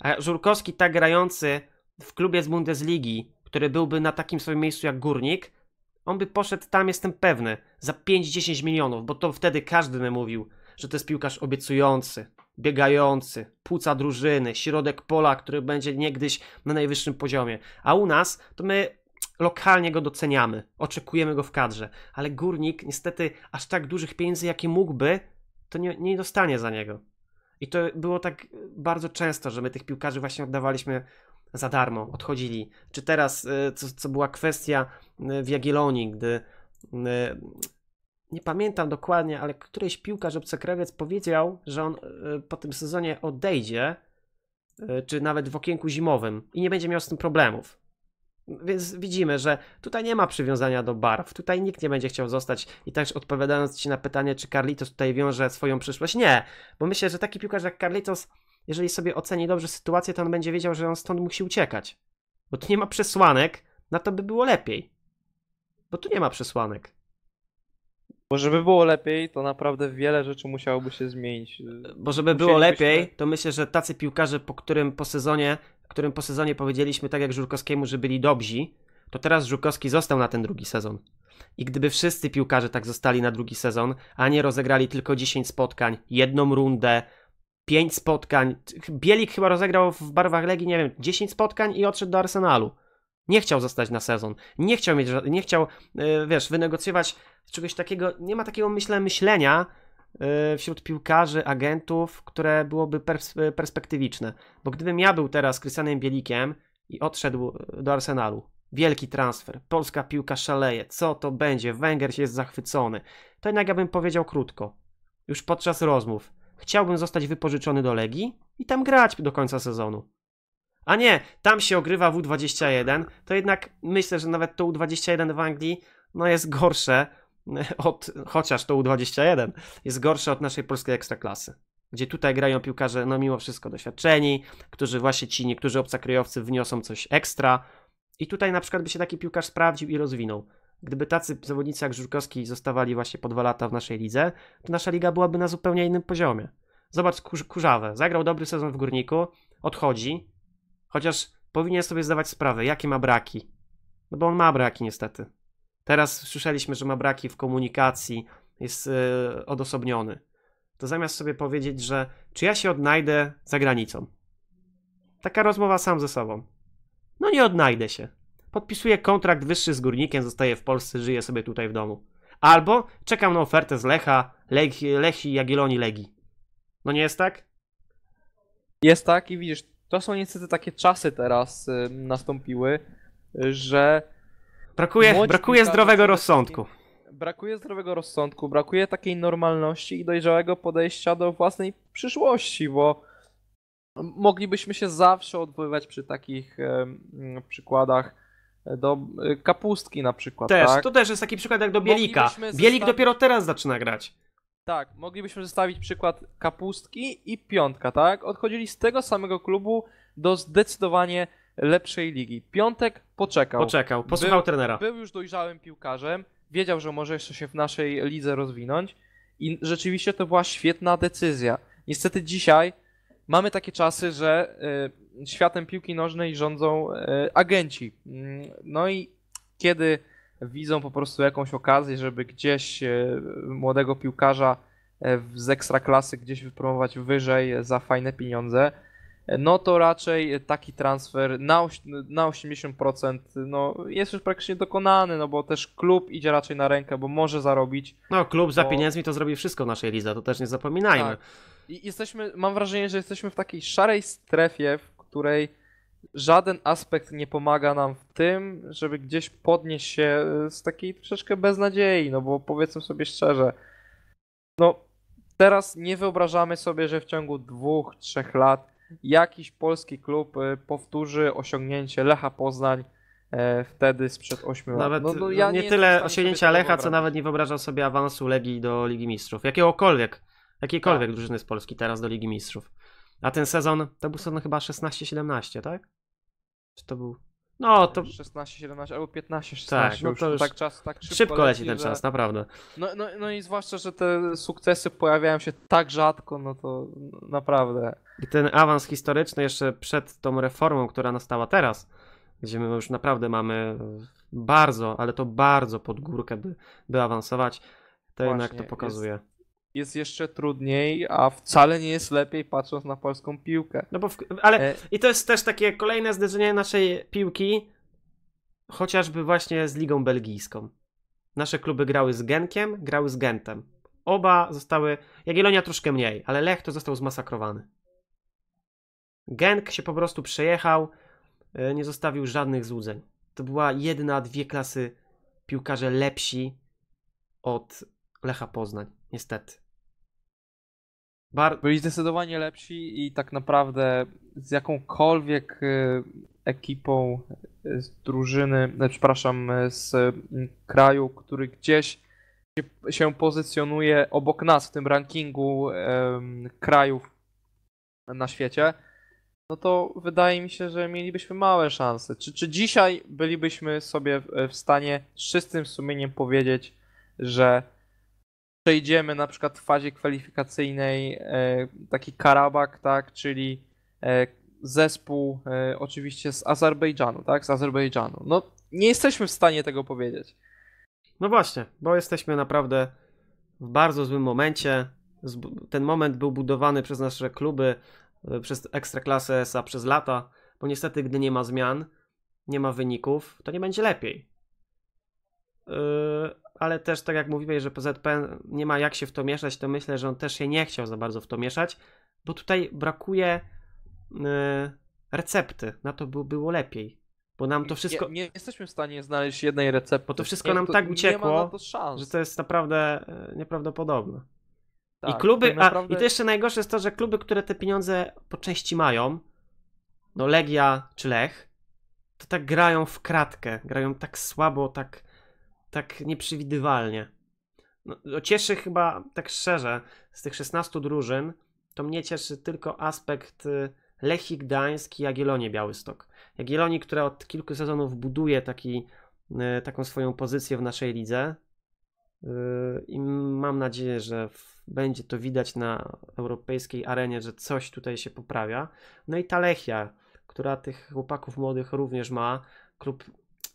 A Żurkowski tak grający w klubie z Bundesligi, który byłby na takim swoim miejscu jak Górnik, on by poszedł tam, jestem pewny, za 5-10 milionów, bo to wtedy każdy by mówił, że to jest piłkarz obiecujący biegający, płuca drużyny, środek pola, który będzie niegdyś na najwyższym poziomie. A u nas to my lokalnie go doceniamy, oczekujemy go w kadrze, ale górnik niestety aż tak dużych pieniędzy, jakie mógłby, to nie, nie dostanie za niego. I to było tak bardzo często, że my tych piłkarzy właśnie oddawaliśmy za darmo, odchodzili. Czy teraz, y, co, co była kwestia y, w Jagiellonii, gdy y, nie pamiętam dokładnie, ale któryś piłkarz obcokrewiec powiedział, że on e, po tym sezonie odejdzie, e, czy nawet w okienku zimowym i nie będzie miał z tym problemów. Więc widzimy, że tutaj nie ma przywiązania do barw, tutaj nikt nie będzie chciał zostać. I też odpowiadając Ci na pytanie, czy Carlitos tutaj wiąże swoją przyszłość, nie, bo myślę, że taki piłkarz jak Carlitos, jeżeli sobie oceni dobrze sytuację, to on będzie wiedział, że on stąd musi uciekać. Bo tu nie ma przesłanek, na to by było lepiej. Bo tu nie ma przesłanek. Bo żeby było lepiej, to naprawdę wiele rzeczy musiałoby się zmienić. Bo żeby było lepiej, to myślę, że tacy piłkarze, po którym po sezonie, którym po sezonie powiedzieliśmy tak jak Żurkowskiemu, że byli dobrzy, to teraz Żurkowski został na ten drugi sezon. I gdyby wszyscy piłkarze tak zostali na drugi sezon, a nie rozegrali tylko 10 spotkań, jedną rundę, 5 spotkań. Bielik chyba rozegrał w barwach Legii, nie wiem, 10 spotkań i odszedł do Arsenalu. Nie chciał zostać na sezon, nie chciał mieć, nie chciał, e, wiesz, wynegocjować czegoś takiego, nie ma takiego, myślę, myślenia e, wśród piłkarzy, agentów, które byłoby perspektywiczne. Bo gdybym ja był teraz Krystianem Bielikiem i odszedł e, do Arsenalu, wielki transfer, polska piłka szaleje, co to będzie, Węgier jest zachwycony, to jednak ja bym powiedział krótko, już podczas rozmów, chciałbym zostać wypożyczony do Legii i tam grać do końca sezonu. A nie, tam się ogrywa W21, to jednak myślę, że nawet to U21 w Anglii no jest gorsze <laughs> od, chociaż to U21, jest gorsze od naszej polskiej ekstraklasy. Gdzie tutaj grają piłkarze, no mimo wszystko doświadczeni, którzy właśnie ci niektórzy obcokrajowcy wniosą coś ekstra. I tutaj na przykład by się taki piłkarz sprawdził i rozwinął. Gdyby tacy zawodnicy jak Żurkowski zostawali właśnie po dwa lata w naszej lidze, to nasza liga byłaby na zupełnie innym poziomie. Zobacz Kurzawę, zagrał dobry sezon w Górniku, odchodzi, Chociaż powinien sobie zdawać sprawę, jakie ma braki. No bo on ma braki niestety. Teraz słyszeliśmy, że ma braki w komunikacji, jest yy, odosobniony. To zamiast sobie powiedzieć, że czy ja się odnajdę za granicą. Taka rozmowa sam ze sobą. No nie odnajdę się. Podpisuję kontrakt wyższy z górnikiem, zostaję w Polsce, żyję sobie tutaj w domu. Albo czekam na ofertę z Lecha, Lech, Lechi, Jagiellonii, Legii. No nie jest tak? Jest tak i widzisz, to są niestety takie czasy teraz y, nastąpiły, y, że. Brakuje, brakuje zdrowego rozsądku. Brakuje zdrowego rozsądku, brakuje takiej normalności i dojrzałego podejścia do własnej przyszłości, bo moglibyśmy się zawsze odwoływać przy takich mm, przykładach e, do e, kapustki na przykład. Też, tak? to też jest taki przykład jak do Bielika. Bielik zostawić... dopiero teraz zaczyna grać. Tak, moglibyśmy zostawić przykład Kapustki i Piątka, tak? Odchodzili z tego samego klubu do zdecydowanie lepszej ligi. Piątek poczekał. Poczekał, posłuchał był, trenera. Był już dojrzałym piłkarzem, wiedział, że może jeszcze się w naszej lidze rozwinąć i rzeczywiście to była świetna decyzja. Niestety dzisiaj mamy takie czasy, że y, światem piłki nożnej rządzą y, agenci. Y, no i kiedy widzą po prostu jakąś okazję, żeby gdzieś e, młodego piłkarza e, z ekstraklasy gdzieś wypromować wyżej za fajne pieniądze, no to raczej taki transfer na, 80% no, jest już praktycznie dokonany, no bo też klub idzie raczej na rękę, bo może zarobić. No klub bo... za pieniędzmi to zrobi wszystko w naszej lidze, to też nie zapominajmy. Tak. I jesteśmy, mam wrażenie, że jesteśmy w takiej szarej strefie, w której żaden aspekt nie pomaga nam w tym, żeby gdzieś podnieść się z takiej troszeczkę beznadziei, no bo powiedzmy sobie szczerze, no teraz nie wyobrażamy sobie, że w ciągu dwóch, trzech lat jakiś polski klub y, powtórzy osiągnięcie Lecha Poznań e, wtedy sprzed ośmiu lat. Nawet no, no, no ja nie, nie tyle osiągnięcia Lecha, co nawet nie wyobrażam sobie awansu Legii do Ligi Mistrzów. Jakiegokolwiek, jakiejkolwiek tak. drużyny z Polski teraz do Ligi Mistrzów. A ten sezon, to był sezon chyba 16-17, tak? Czy to był... No tak, to... 16, 17 albo 15, 16 tak, no to już tak czas tak szybko, szybko leci, ten że... czas, naprawdę. No, no, no i zwłaszcza, że te sukcesy pojawiają się tak rzadko, no to naprawdę. I ten awans historyczny jeszcze przed tą reformą, która nastała teraz, gdzie my już naprawdę mamy bardzo, ale to bardzo pod górkę, by, by awansować, to Właśnie, jednak to pokazuje. Jest jest jeszcze trudniej, a wcale nie jest lepiej patrząc na polską piłkę. No bo w, ale e... i to jest też takie kolejne zderzenie naszej piłki, chociażby właśnie z ligą belgijską. Nasze kluby grały z Genkiem, grały z Gentem. Oba zostały, Jagiellonia troszkę mniej, ale Lech to został zmasakrowany. Genk się po prostu przejechał, e, nie zostawił żadnych złudzeń. To była jedna, dwie klasy piłkarze lepsi od Lecha Poznań. Niestety. Bar byli zdecydowanie lepsi i tak naprawdę z jakąkolwiek y, ekipą y, z drużyny, y, przepraszam, z kraju, który gdzieś się pozycjonuje obok nas w tym rankingu krajów na świecie, no to wydaje mi się, że mielibyśmy małe szanse. Czy, czy dzisiaj bylibyśmy sobie w stanie z czystym sumieniem powiedzieć, że przejdziemy na przykład w fazie kwalifikacyjnej e, taki Karabak, tak, czyli e, zespół e, oczywiście z Azerbejdżanu, tak, z Azerbejdżanu. No nie jesteśmy w stanie tego powiedzieć. No właśnie, bo jesteśmy naprawdę w bardzo złym momencie. Ten moment był budowany przez nasze kluby, przez Ekstraklasę SA przez lata, bo niestety gdy nie ma zmian, nie ma wyników, to nie będzie lepiej ale też tak jak mówiłeś, że PZP nie ma jak się w to mieszać, to myślę, że on też się nie chciał za bardzo w to mieszać, bo tutaj brakuje yy, recepty. Na to by było lepiej. Bo nam to wszystko. Nie, nie jesteśmy w stanie znaleźć jednej recepty. Bo to wszystko nie, nam to, tak uciekło, to że to jest naprawdę y, nieprawdopodobne. Tak, I kluby. Tak naprawdę... A, I to jeszcze najgorsze jest to, że kluby, które te pieniądze po części mają, no Legia czy Lech, to tak grają w kratkę. Grają tak słabo, tak tak nieprzewidywalnie. No, cieszy chyba, tak szczerze, z tych 16 drużyn, to mnie cieszy tylko aspekt y, Lechii Gdańsk i Jagiellonie Białystok. Jagiellonii, która od kilku sezonów buduje taki, y, taką swoją pozycję w naszej lidze y, i mam nadzieję, że będzie to widać na europejskiej arenie, że coś tutaj się poprawia. No i ta Lechia, która tych chłopaków młodych również ma, klub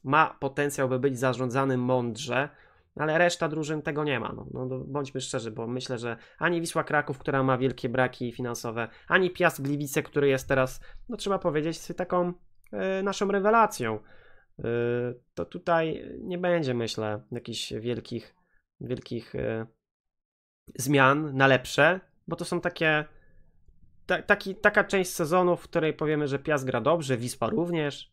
ma potencjał, by być zarządzany mądrze, ale reszta drużyn tego nie ma. No. no, no, bądźmy szczerzy, bo myślę, że ani Wisła Kraków, która ma wielkie braki finansowe, ani Piast Gliwice, który jest teraz, no trzeba powiedzieć, taką y, naszą rewelacją, y, to tutaj nie będzie, myślę, jakichś wielkich, wielkich y, zmian na lepsze, bo to są takie. Ta, taki, taka część sezonu, w której powiemy, że Piast gra dobrze, Wisła również,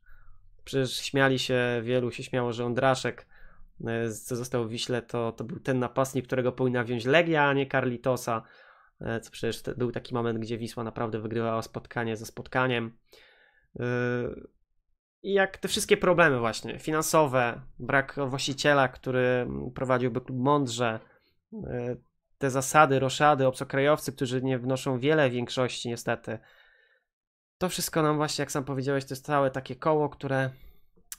Przecież śmiali się, wielu się śmiało, że Ondraszek, e, co został w Wiśle, to, to był ten napastnik, którego powinna wziąć Legia, a nie Carlitosa. E, co przecież był taki moment, gdzie Wisła naprawdę wygrywała spotkanie ze spotkaniem. E, I jak te wszystkie problemy właśnie, finansowe, brak właściciela, który prowadziłby klub mądrze, te zasady, roszady, obcokrajowcy, którzy nie wnoszą wiele większości niestety, to wszystko nam właśnie, jak sam powiedziałeś, to jest całe takie koło, które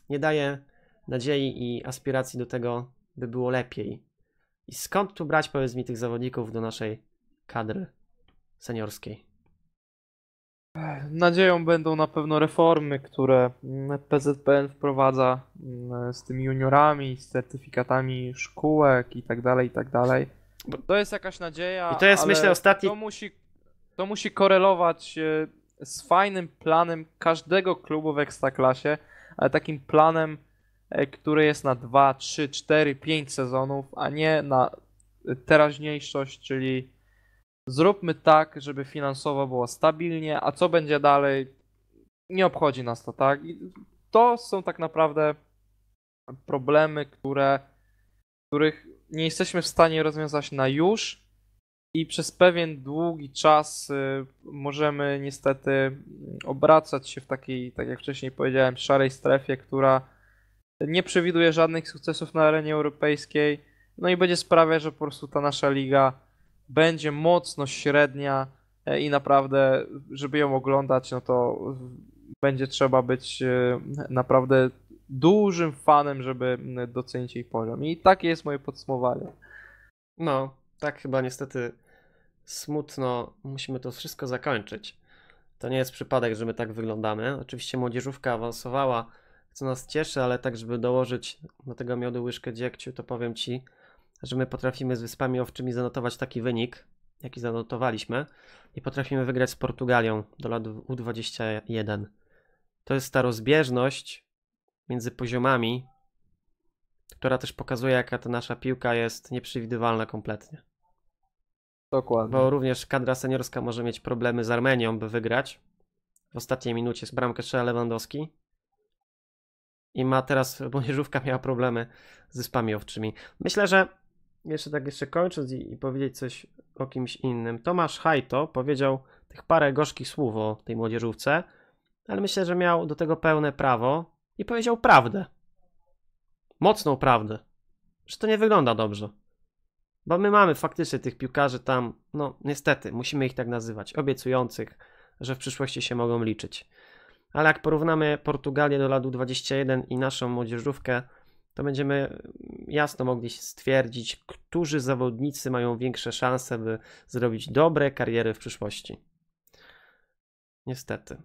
nie daje nadziei i aspiracji do tego, by było lepiej. I skąd tu brać, powiedz mi, tych zawodników do naszej kadry seniorskiej? Nadzieją będą na pewno reformy, które PZPN wprowadza mm, z tymi juniorami, z certyfikatami szkółek i tak dalej, i tak dalej. To jest jakaś nadzieja. I to jest, myślę, ostatni. To musi, to musi korelować e, z fajnym planem każdego klubu w Ekstraklasie, ale takim planem, e, który jest na 2, 3, 4, 5 sezonów, a nie na teraźniejszość, czyli zróbmy tak, żeby finansowo było stabilnie, a co będzie dalej, nie obchodzi nas to, tak? I to są tak naprawdę problemy, które, których nie jesteśmy w stanie rozwiązać na już, i przez pewien długi czas y, możemy niestety mm, obracać się w takiej, tak jak wcześniej powiedziałem, szarej strefie, która nie przewiduje żadnych sukcesów na arenie europejskiej. No i będzie sprawiać, że po prostu ta nasza liga będzie mocno średnia e, i naprawdę, żeby ją oglądać, no to będzie trzeba być e, naprawdę dużym fanem, żeby mm, docenić jej poziom. I takie jest moje podsumowanie. No, tak chyba niestety smutno musimy to wszystko zakończyć. To nie jest przypadek, że my tak wyglądamy. Oczywiście młodzieżówka awansowała, co nas cieszy, ale tak, żeby dołożyć do tego miodu łyżkę dziegciu, to powiem Ci, że my potrafimy z Wyspami Owczymi zanotować taki wynik, jaki zanotowaliśmy i potrafimy wygrać z Portugalią do lat U21. To jest ta rozbieżność między poziomami, która też pokazuje, jaka ta nasza piłka jest nieprzewidywalna kompletnie. Dokładnie. Bo również kadra seniorska może mieć problemy z Armenią, by wygrać. W ostatniej minucie z bramkę strzela Lewandowski. I ma teraz, młodzieżówka miała problemy z wyspami owczymi. Myślę, że jeszcze tak jeszcze kończąc i, i powiedzieć coś o kimś innym. Tomasz Hajto powiedział tych parę gorzkich słów o tej młodzieżówce, ale myślę, że miał do tego pełne prawo i powiedział prawdę. Mocną prawdę. Że to nie wygląda dobrze. Bo my mamy faktycznie tych piłkarzy tam, no niestety, musimy ich tak nazywać, obiecujących, że w przyszłości się mogą liczyć. Ale jak porównamy Portugalię do lat 21 i naszą młodzieżówkę, to będziemy jasno mogli stwierdzić, którzy zawodnicy mają większe szanse, by zrobić dobre kariery w przyszłości. Niestety.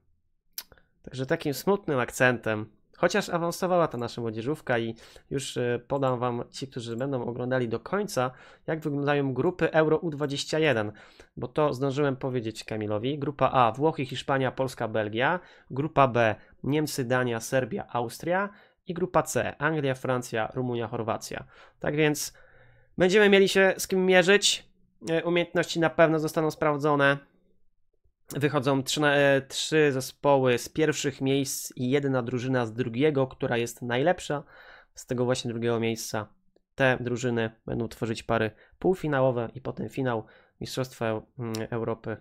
Także takim smutnym akcentem Chociaż awansowała ta nasza młodzieżówka i już e, podam wam ci, którzy będą oglądali do końca, jak wyglądają grupy Euro U21, bo to zdążyłem powiedzieć Kamilowi. Grupa A Włochy, Hiszpania, Polska, Belgia, grupa B Niemcy, Dania, Serbia, Austria i grupa C Anglia, Francja, Rumunia, Chorwacja. Tak więc będziemy mieli się z kim mierzyć. E, umiejętności na pewno zostaną sprawdzone wychodzą trzy, e, trzy zespoły z pierwszych miejsc i jedna drużyna z drugiego, która jest najlepsza. Z tego właśnie drugiego miejsca te drużyny będą tworzyć pary półfinałowe i potem finał Mistrzostwa mm, Europy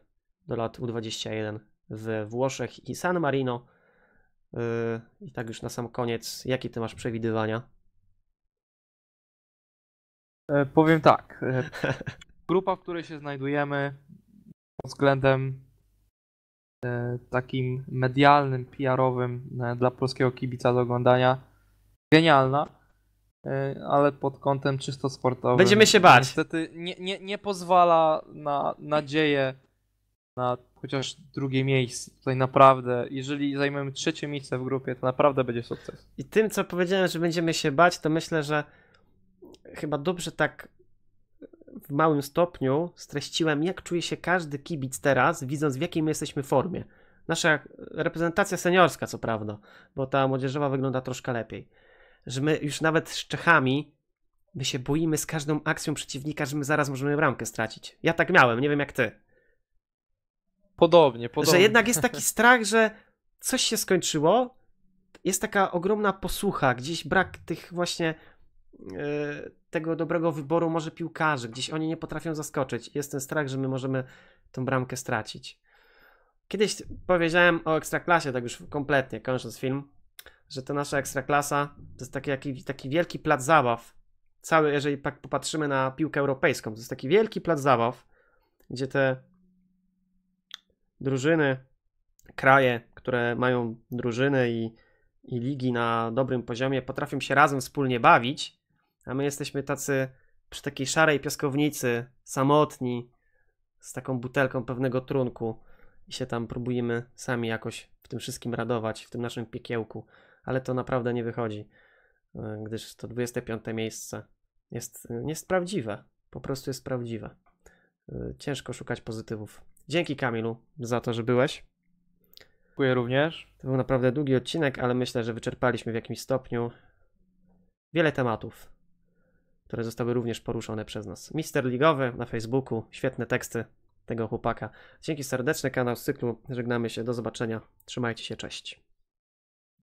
do lat U21 we Włoszech i San Marino. Y, I tak już na sam koniec, jakie ty masz przewidywania? E, powiem tak. E, <laughs> grupa, w której się znajdujemy, pod względem E, takim medialnym, PR-owym e, dla polskiego kibica do oglądania. Genialna, e, ale pod kątem czysto sportowym. Będziemy się bać. Niestety nie, nie, nie pozwala na nadzieję na chociaż drugie miejsce. Tutaj naprawdę, jeżeli zajmiemy trzecie miejsce w grupie, to naprawdę będzie sukces. I tym, co powiedziałem, że będziemy się bać, to myślę, że chyba dobrze tak w małym stopniu streściłem, jak czuje się każdy kibic teraz, widząc w jakiej my jesteśmy formie. Nasza reprezentacja seniorska, co prawda, bo ta młodzieżowa wygląda troszkę lepiej. Że my już nawet z Czechami, my się boimy z każdą akcją przeciwnika, że my zaraz możemy bramkę stracić. Ja tak miałem, nie wiem jak ty. Podobnie, podobnie. Że jednak jest taki strach, że coś się skończyło, jest taka ogromna posłucha, gdzieś brak tych właśnie E, tego dobrego wyboru może piłkarzy. Gdzieś oni nie potrafią zaskoczyć. Jest ten strach, że my możemy tą bramkę stracić. Kiedyś powiedziałem o Ekstraklasie, tak już kompletnie, kończąc film, że to nasza Ekstraklasa to jest taki, taki wielki plac zabaw. Cały, jeżeli popatrzymy na piłkę europejską, to jest taki wielki plac zabaw, gdzie te drużyny, kraje, które mają drużyny i, i ligi na dobrym poziomie, potrafią się razem wspólnie bawić a my jesteśmy tacy przy takiej szarej piaskownicy, samotni, z taką butelką pewnego trunku i się tam próbujemy sami jakoś w tym wszystkim radować, w tym naszym piekiełku, ale to naprawdę nie wychodzi, e, gdyż to 25 miejsce jest, e, jest prawdziwe, po prostu jest prawdziwe. E, ciężko szukać pozytywów. Dzięki Kamilu za to, że byłeś. Dziękuję również. To był naprawdę długi odcinek, ale myślę, że wyczerpaliśmy w jakimś stopniu wiele tematów które zostały również poruszone przez nas. Mister Ligowy na Facebooku, świetne teksty tego chłopaka. Dzięki serdeczne, kanał z cyklu. Żegnamy się, do zobaczenia. Trzymajcie się, cześć.